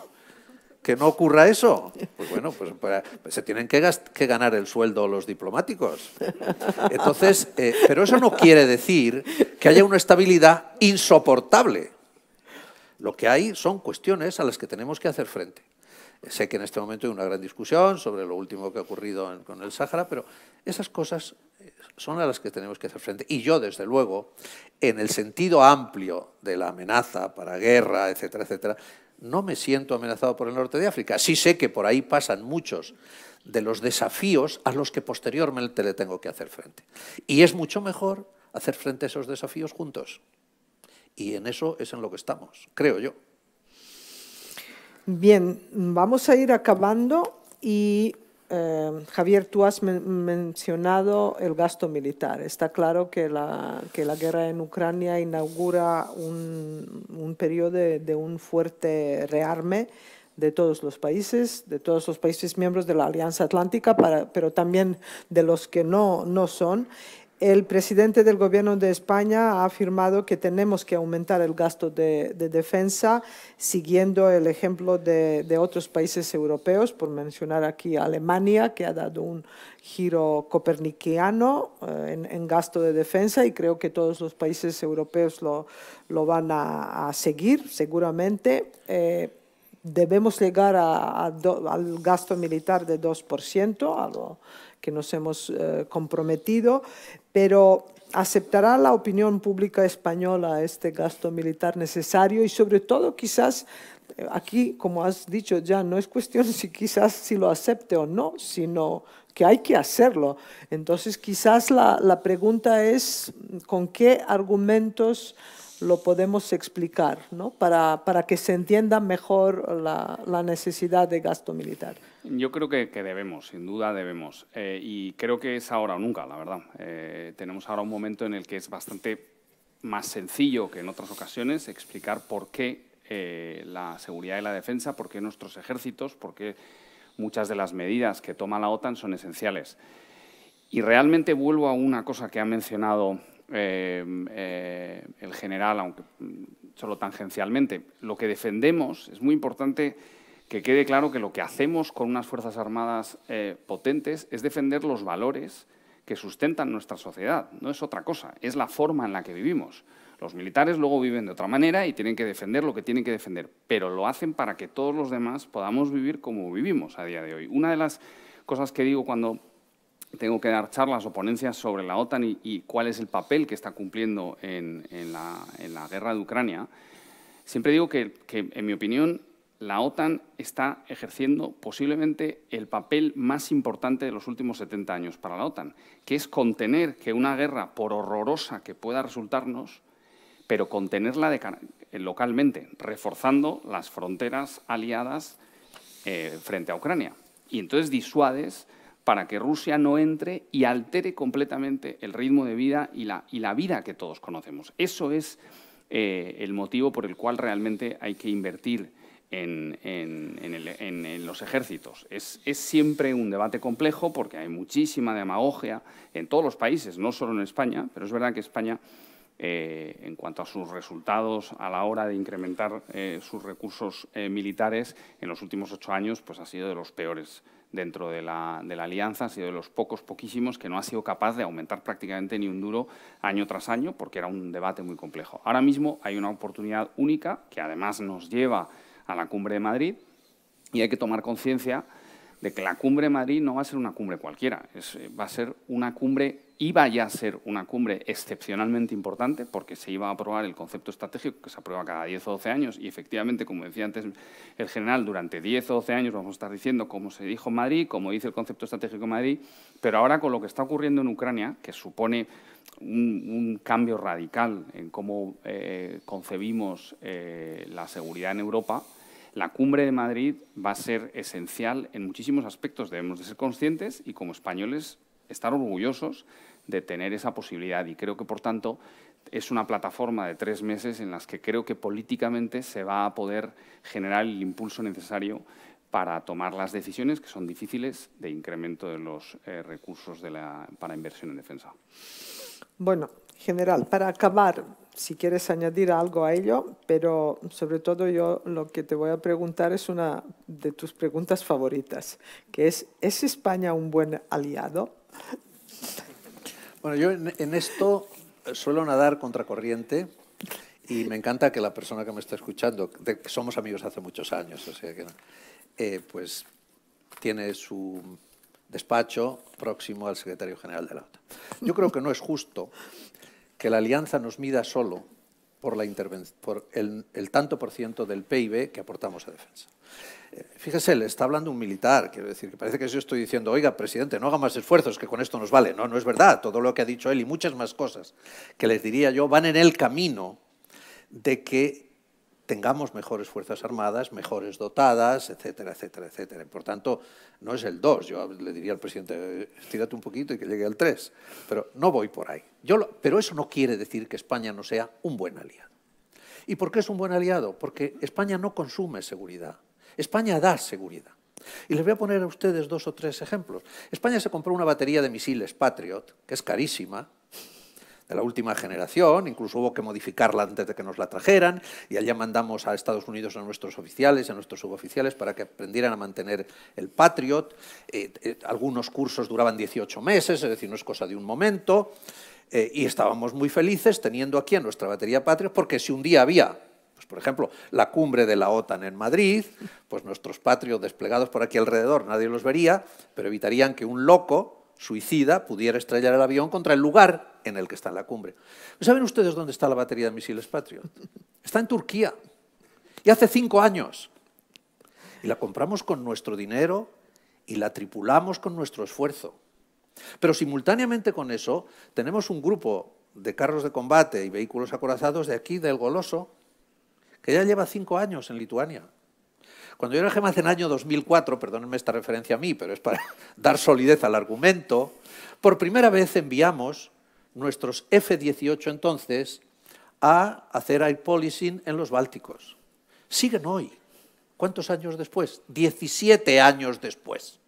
que no ocurra eso. Pues bueno, pues, se tienen que, ganar el sueldo los diplomáticos. Entonces, eh, pero eso no quiere decir que haya una estabilidad insoportable. Lo que hay son cuestiones a las que tenemos que hacer frente. Sé que en este momento hay una gran discusión sobre lo último que ha ocurrido con el Sáhara, pero esas cosas son a las que tenemos que hacer frente. Y yo, desde luego, en el sentido amplio de la amenaza para guerra, etcétera, etcétera, no me siento amenazado por el norte de África. Sí sé que por ahí pasan muchos de los desafíos a los que posteriormente le tengo que hacer frente. Y es mucho mejor hacer frente a esos desafíos juntos. Y en eso es en lo que estamos, creo yo. Bien, vamos a ir acabando y Em, Javier, tú has mencionado el gasto militar. Está claro que la, guerra en Ucrania inaugura un, periodo de, un fuerte rearme de todos los países, de todos los países miembros de la Alianza Atlántica, pero también de los que no son. El presidente del Gobierno de España ha afirmado que tenemos que aumentar el gasto de, defensa, siguiendo el ejemplo de, otros países europeos, por mencionar aquí Alemania, que ha dado un giro coperniciano eh, en, gasto de defensa, y creo que todos los países europeos lo, lo van a, seguir, seguramente. Eh, debemos llegar al gasto militar de 2%, algo que nos hemos eh, comprometido, pero aceptará la opinión pública española este gasto militar necesario y sobre todo quizás eh, aquí, como has dicho ya, no es cuestión si quizás si lo acepte o no, sino que hay que hacerlo. Entonces quizás la, la pregunta es con qué argumentos lo podemos explicar ¿no? para, para, que se entienda mejor la, la, necesidad de gasto militar. Yo creo que, debemos, sin duda debemos. Eh, y creo que es ahora o nunca, la verdad. Eh, tenemos ahora un momento en el que es bastante más sencillo que en otras ocasiones explicar por qué eh, la seguridad y la defensa, por qué nuestros ejércitos, por qué muchas de las medidas que toma la OTAN son esenciales. Y realmente vuelvo a una cosa que ha mencionado Em, eh, el general, aunque mm, solo tangencialmente. Lo que defendemos es muy importante que quede claro que lo que hacemos con unas Fuerzas Armadas eh, potentes es defender los valores que sustentan nuestra sociedad, no es otra cosa, es la forma en la que vivimos. Los militares luego viven de otra manera y tienen que defender lo que tienen que defender, pero lo hacen para que todos los demás podamos vivir como vivimos a día de hoy. Una de las cosas que digo cuando tengo que dar charlas o ponencias sobre la OTAN y, cuál es el papel que está cumpliendo en, la, guerra de Ucrania, siempre digo que, en mi opinión, la OTAN está ejerciendo posiblemente el papel más importante de los últimos 70 años para la OTAN, que es contener que una guerra, por horrorosa que pueda resultarnos, pero contenerla eh, localmente, reforzando las fronteras aliadas eh, frente a Ucrania. Y entonces disuades para que Rusia no entre y altere completamente el ritmo de vida y la, vida que todos conocemos. Eso es eh, el motivo por el cual realmente hay que invertir en, los ejércitos. Es, siempre un debate complejo porque hay muchísima demagogia en todos los países, no solo en España, pero es verdad que España, eh, en cuanto a sus resultados a la hora de incrementar eh, sus recursos militares, en los últimos ocho años pues, ha sido de los peores dentro de la, alianza, ha sido de los pocos, poquísimos, que no ha sido capaz de aumentar prácticamente ni un duro año tras año, porque era un debate muy complejo. Ahora mismo hay una oportunidad única que además nos lleva a la cumbre de Madrid y hay que tomar conciencia de que la cumbre de Madrid no va a ser una cumbre cualquiera, eh, va a ser una cumbre, iba ya a ser una cumbre excepcionalmente importante porque se iba a aprobar el concepto estratégico que se aprueba cada 10 o 12 años y efectivamente, como decía antes el general, durante 10 o 12 años vamos a estar diciendo como se dijo Madrid, como dice el concepto estratégico Madrid, pero ahora con lo que está ocurriendo en Ucrania, que supone un, cambio radical en cómo eh, concebimos eh, la seguridad en Europa, la cumbre de Madrid va a ser esencial en muchísimos aspectos. Debemos de ser conscientes y como españoles estar orgullosos de tener esa posibilidad y creo que, por tanto, es una plataforma de tres meses en las que creo que políticamente se va a poder generar el impulso necesario para tomar las decisiones que son difíciles de incremento de los eh, recursos de la, para inversión en defensa. Bueno, general, para acabar, si quieres añadir algo a ello, pero sobre todo yo lo que te voy a preguntar es una de tus preguntas favoritas, que es, ¿es España un buen aliado? Bueno, yo en, esto suelo nadar contracorriente y me encanta que la persona que me está escuchando, de, que somos amigos hace muchos años, o sea que, eh, pues tiene su despacho próximo al secretario general de la OTAN. Yo creo que no es justo que la alianza nos mida solo por, la por el, tanto por ciento del PIB que aportamos a defensa. Eh, fíjese, le está hablando un militar, quiero decir, que parece que yo estoy diciendo, oiga, presidente, no haga más esfuerzos, que con esto nos vale. No, no es verdad, todo lo que ha dicho él y muchas más cosas que les diría yo van en el camino de que tengamos mejores Fuerzas Armadas, mejores dotadas, etcétera, etcétera, etcétera. Por tanto, no es el 2, yo le diría al presidente, estírate un poquito y que llegue al 3, pero no voy por ahí. Yo pero eso no quiere decir que España no sea un buen aliado. ¿Y por qué es un buen aliado? Porque España no consume seguridad, España da seguridad. Y les voy a poner a ustedes dos o tres ejemplos. España se compró una batería de misiles Patriot, que es carísima, de la última generación, incluso hubo que modificarla antes de que nos la trajeran, y allá mandamos a Estados Unidos a nuestros oficiales, a nuestros suboficiales, para que aprendieran a mantener el Patriot. Eh, eh, algunos cursos duraban 18 meses, es decir, no es cosa de un momento, eh, y estábamos muy felices teniendo aquí a nuestra batería Patriot, porque si un día había pues, por ejemplo, la cumbre de la OTAN en Madrid, pues nuestros Patriot desplegados por aquí alrededor, nadie los vería, pero evitarían que un loco suicida pudiera estrellar el avión contra el lugar en el que está en la cumbre. ¿Saben ustedes dónde está la batería de misiles Patriot? Está en Turquía. Y hace cinco años. Y la compramos con nuestro dinero y la tripulamos con nuestro esfuerzo. Pero simultáneamente con eso, tenemos un grupo de carros de combate y vehículos acorazados de aquí, del Goloso, que ya lleva cinco años en Lituania cuando yo era más en el año 2004, perdónenme esta referencia a mí, pero es para [laughs] dar solidez al argumento, por primera vez enviamos nuestros F-18 entonces a hacer air policing en los Bálticos. Siguen hoy. ¿Cuántos años después? 17 años después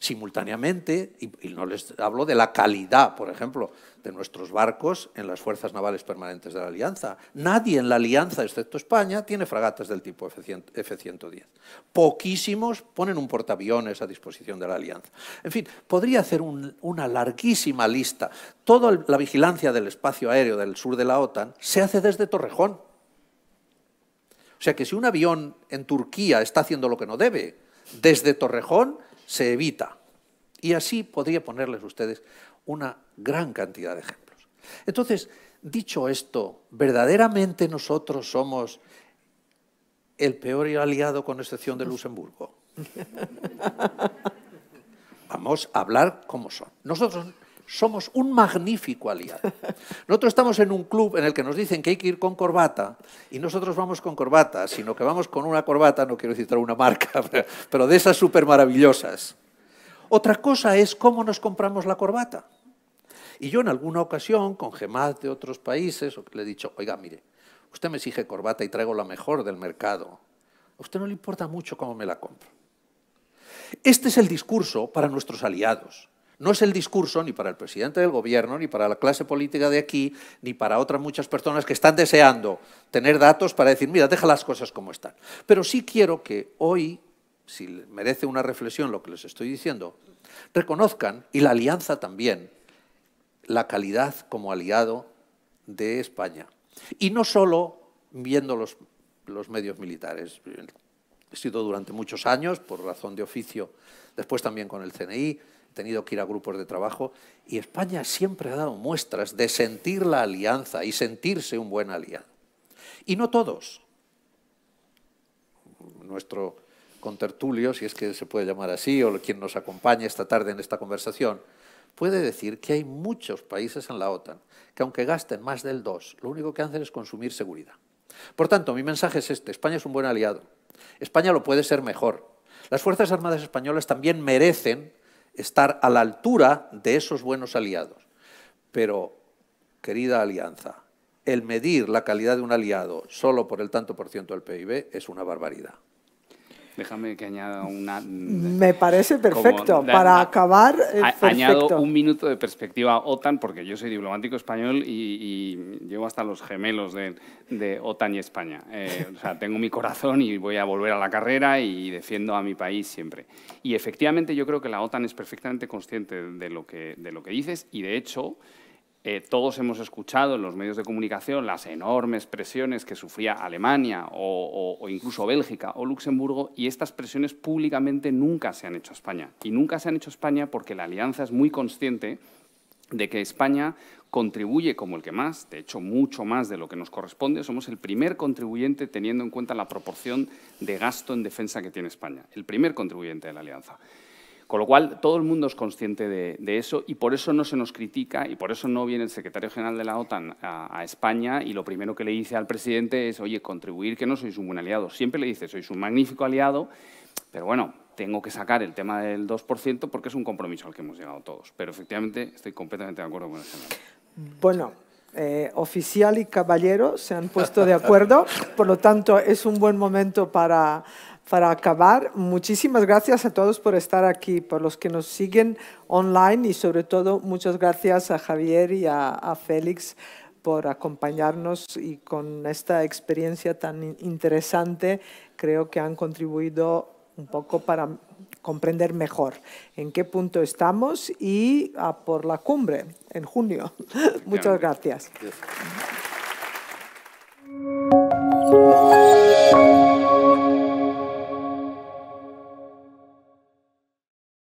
simultáneamente, y, no les hablo de la calidad, por ejemplo, de nuestros barcos en las fuerzas navales permanentes de la Alianza. Nadie en la Alianza, excepto España, tiene fragatas del tipo F-110. Poquísimos ponen un portaaviones a disposición de la Alianza. En fin, podría hacer una larguísima lista. Toda la vigilancia del espacio aéreo del sur de la OTAN se hace desde Torrejón. O sea que si un avión en Turquía está haciendo lo que no debe, desde Torrejón se evita. Y así podría ponerles ustedes una gran cantidad de ejemplos. Entonces, dicho esto, ¿verdaderamente nosotros somos el peor aliado con excepción de Luxemburgo? [laughs] Vamos a hablar como son. Nosotros somos un magnífico aliado. Nosotros estamos en un club en el que nos dicen que hay que ir con corbata y nosotros vamos con corbata, sino que vamos con una corbata, no quiero citar una marca, [laughs] pero de esas súper maravillosas. Otra cosa es cómo nos compramos la corbata. Y yo en alguna ocasión, con gemas de otros países, le he dicho, oiga, mire, usted me exige corbata y traigo la mejor del mercado. A usted no le importa mucho cómo me la compro. Este es el discurso para nuestros aliados. No es el discurso ni para el presidente del gobierno, ni para la clase política de aquí, ni para otras muchas personas que están deseando tener datos para decir, mira, deja las cosas como están. Pero sí quiero que hoy, si merece una reflexión lo que les estoy diciendo, reconozcan, y la alianza también, la calidad como aliado de España. Y no solo viendo los, los medios militares. He sido durante muchos años, por razón de oficio, después también con el CNI, tenido que ir a grupos de trabajo y España siempre ha dado muestras de sentir la alianza y sentirse un buen aliado. Y no todos. Nuestro contertulio, si es que se puede llamar así, o quien nos acompaña esta tarde en esta conversación, puede decir que hay muchos países en la OTAN que aunque gasten más del 2, lo único que hacen es consumir seguridad. Por tanto, mi mensaje es este, España es un buen aliado, España lo puede ser mejor. Las Fuerzas Armadas españolas también merecen estar a la altura de esos buenos aliados. Pero, querida alianza, el medir la calidad de un aliado solo por el tanto por ciento del PIB es una barbaridad. Déjame que añada una... Mm, Me parece perfecto. para acabar, eh, Añado un minuto de perspectiva OTAN, porque yo soy diplomático español y, llevo hasta los gemelos de, OTAN y España. Eh, o sea, tengo mi corazón y voy a volver a la carrera y defiendo a mi país siempre. Y efectivamente yo creo que la OTAN es perfectamente consciente de lo que, de lo que dices y, de hecho, eh, todos hemos escuchado en los medios de comunicación las enormes presiones que sufría Alemania o, incluso Bélgica o Luxemburgo y estas presiones públicamente nunca se han hecho a España. Y nunca se han hecho a España porque la alianza es muy consciente de que España contribuye como el que más, de hecho mucho más de lo que nos corresponde, somos el primer contribuyente teniendo en cuenta la proporción de gasto en defensa que tiene España, el primer contribuyente de la alianza. Con lo cual, todo el mundo es consciente de, eso y por eso no se nos critica y por eso no viene el secretario general de la OTAN a, España y lo primero que le dice al presidente es, oye, contribuir que no sois un buen aliado. Siempre le dice, sois un magnífico aliado, pero bueno, tengo que sacar el tema del 2% porque es un compromiso al que hemos llegado todos. Pero efectivamente estoy completamente de acuerdo con el señor. Bueno, eh, oficial y caballero se han puesto de acuerdo, por lo tanto es un buen momento para para acabar, muchísimas gracias a todos por estar aquí, por los que nos siguen online y sobre todo muchas gracias a Javier y a, Félix por acompañarnos y con esta experiencia tan interesante creo que han contribuido un poco para comprender mejor en qué punto estamos y por la cumbre en junio. [laughs] muchas gracias. gracias.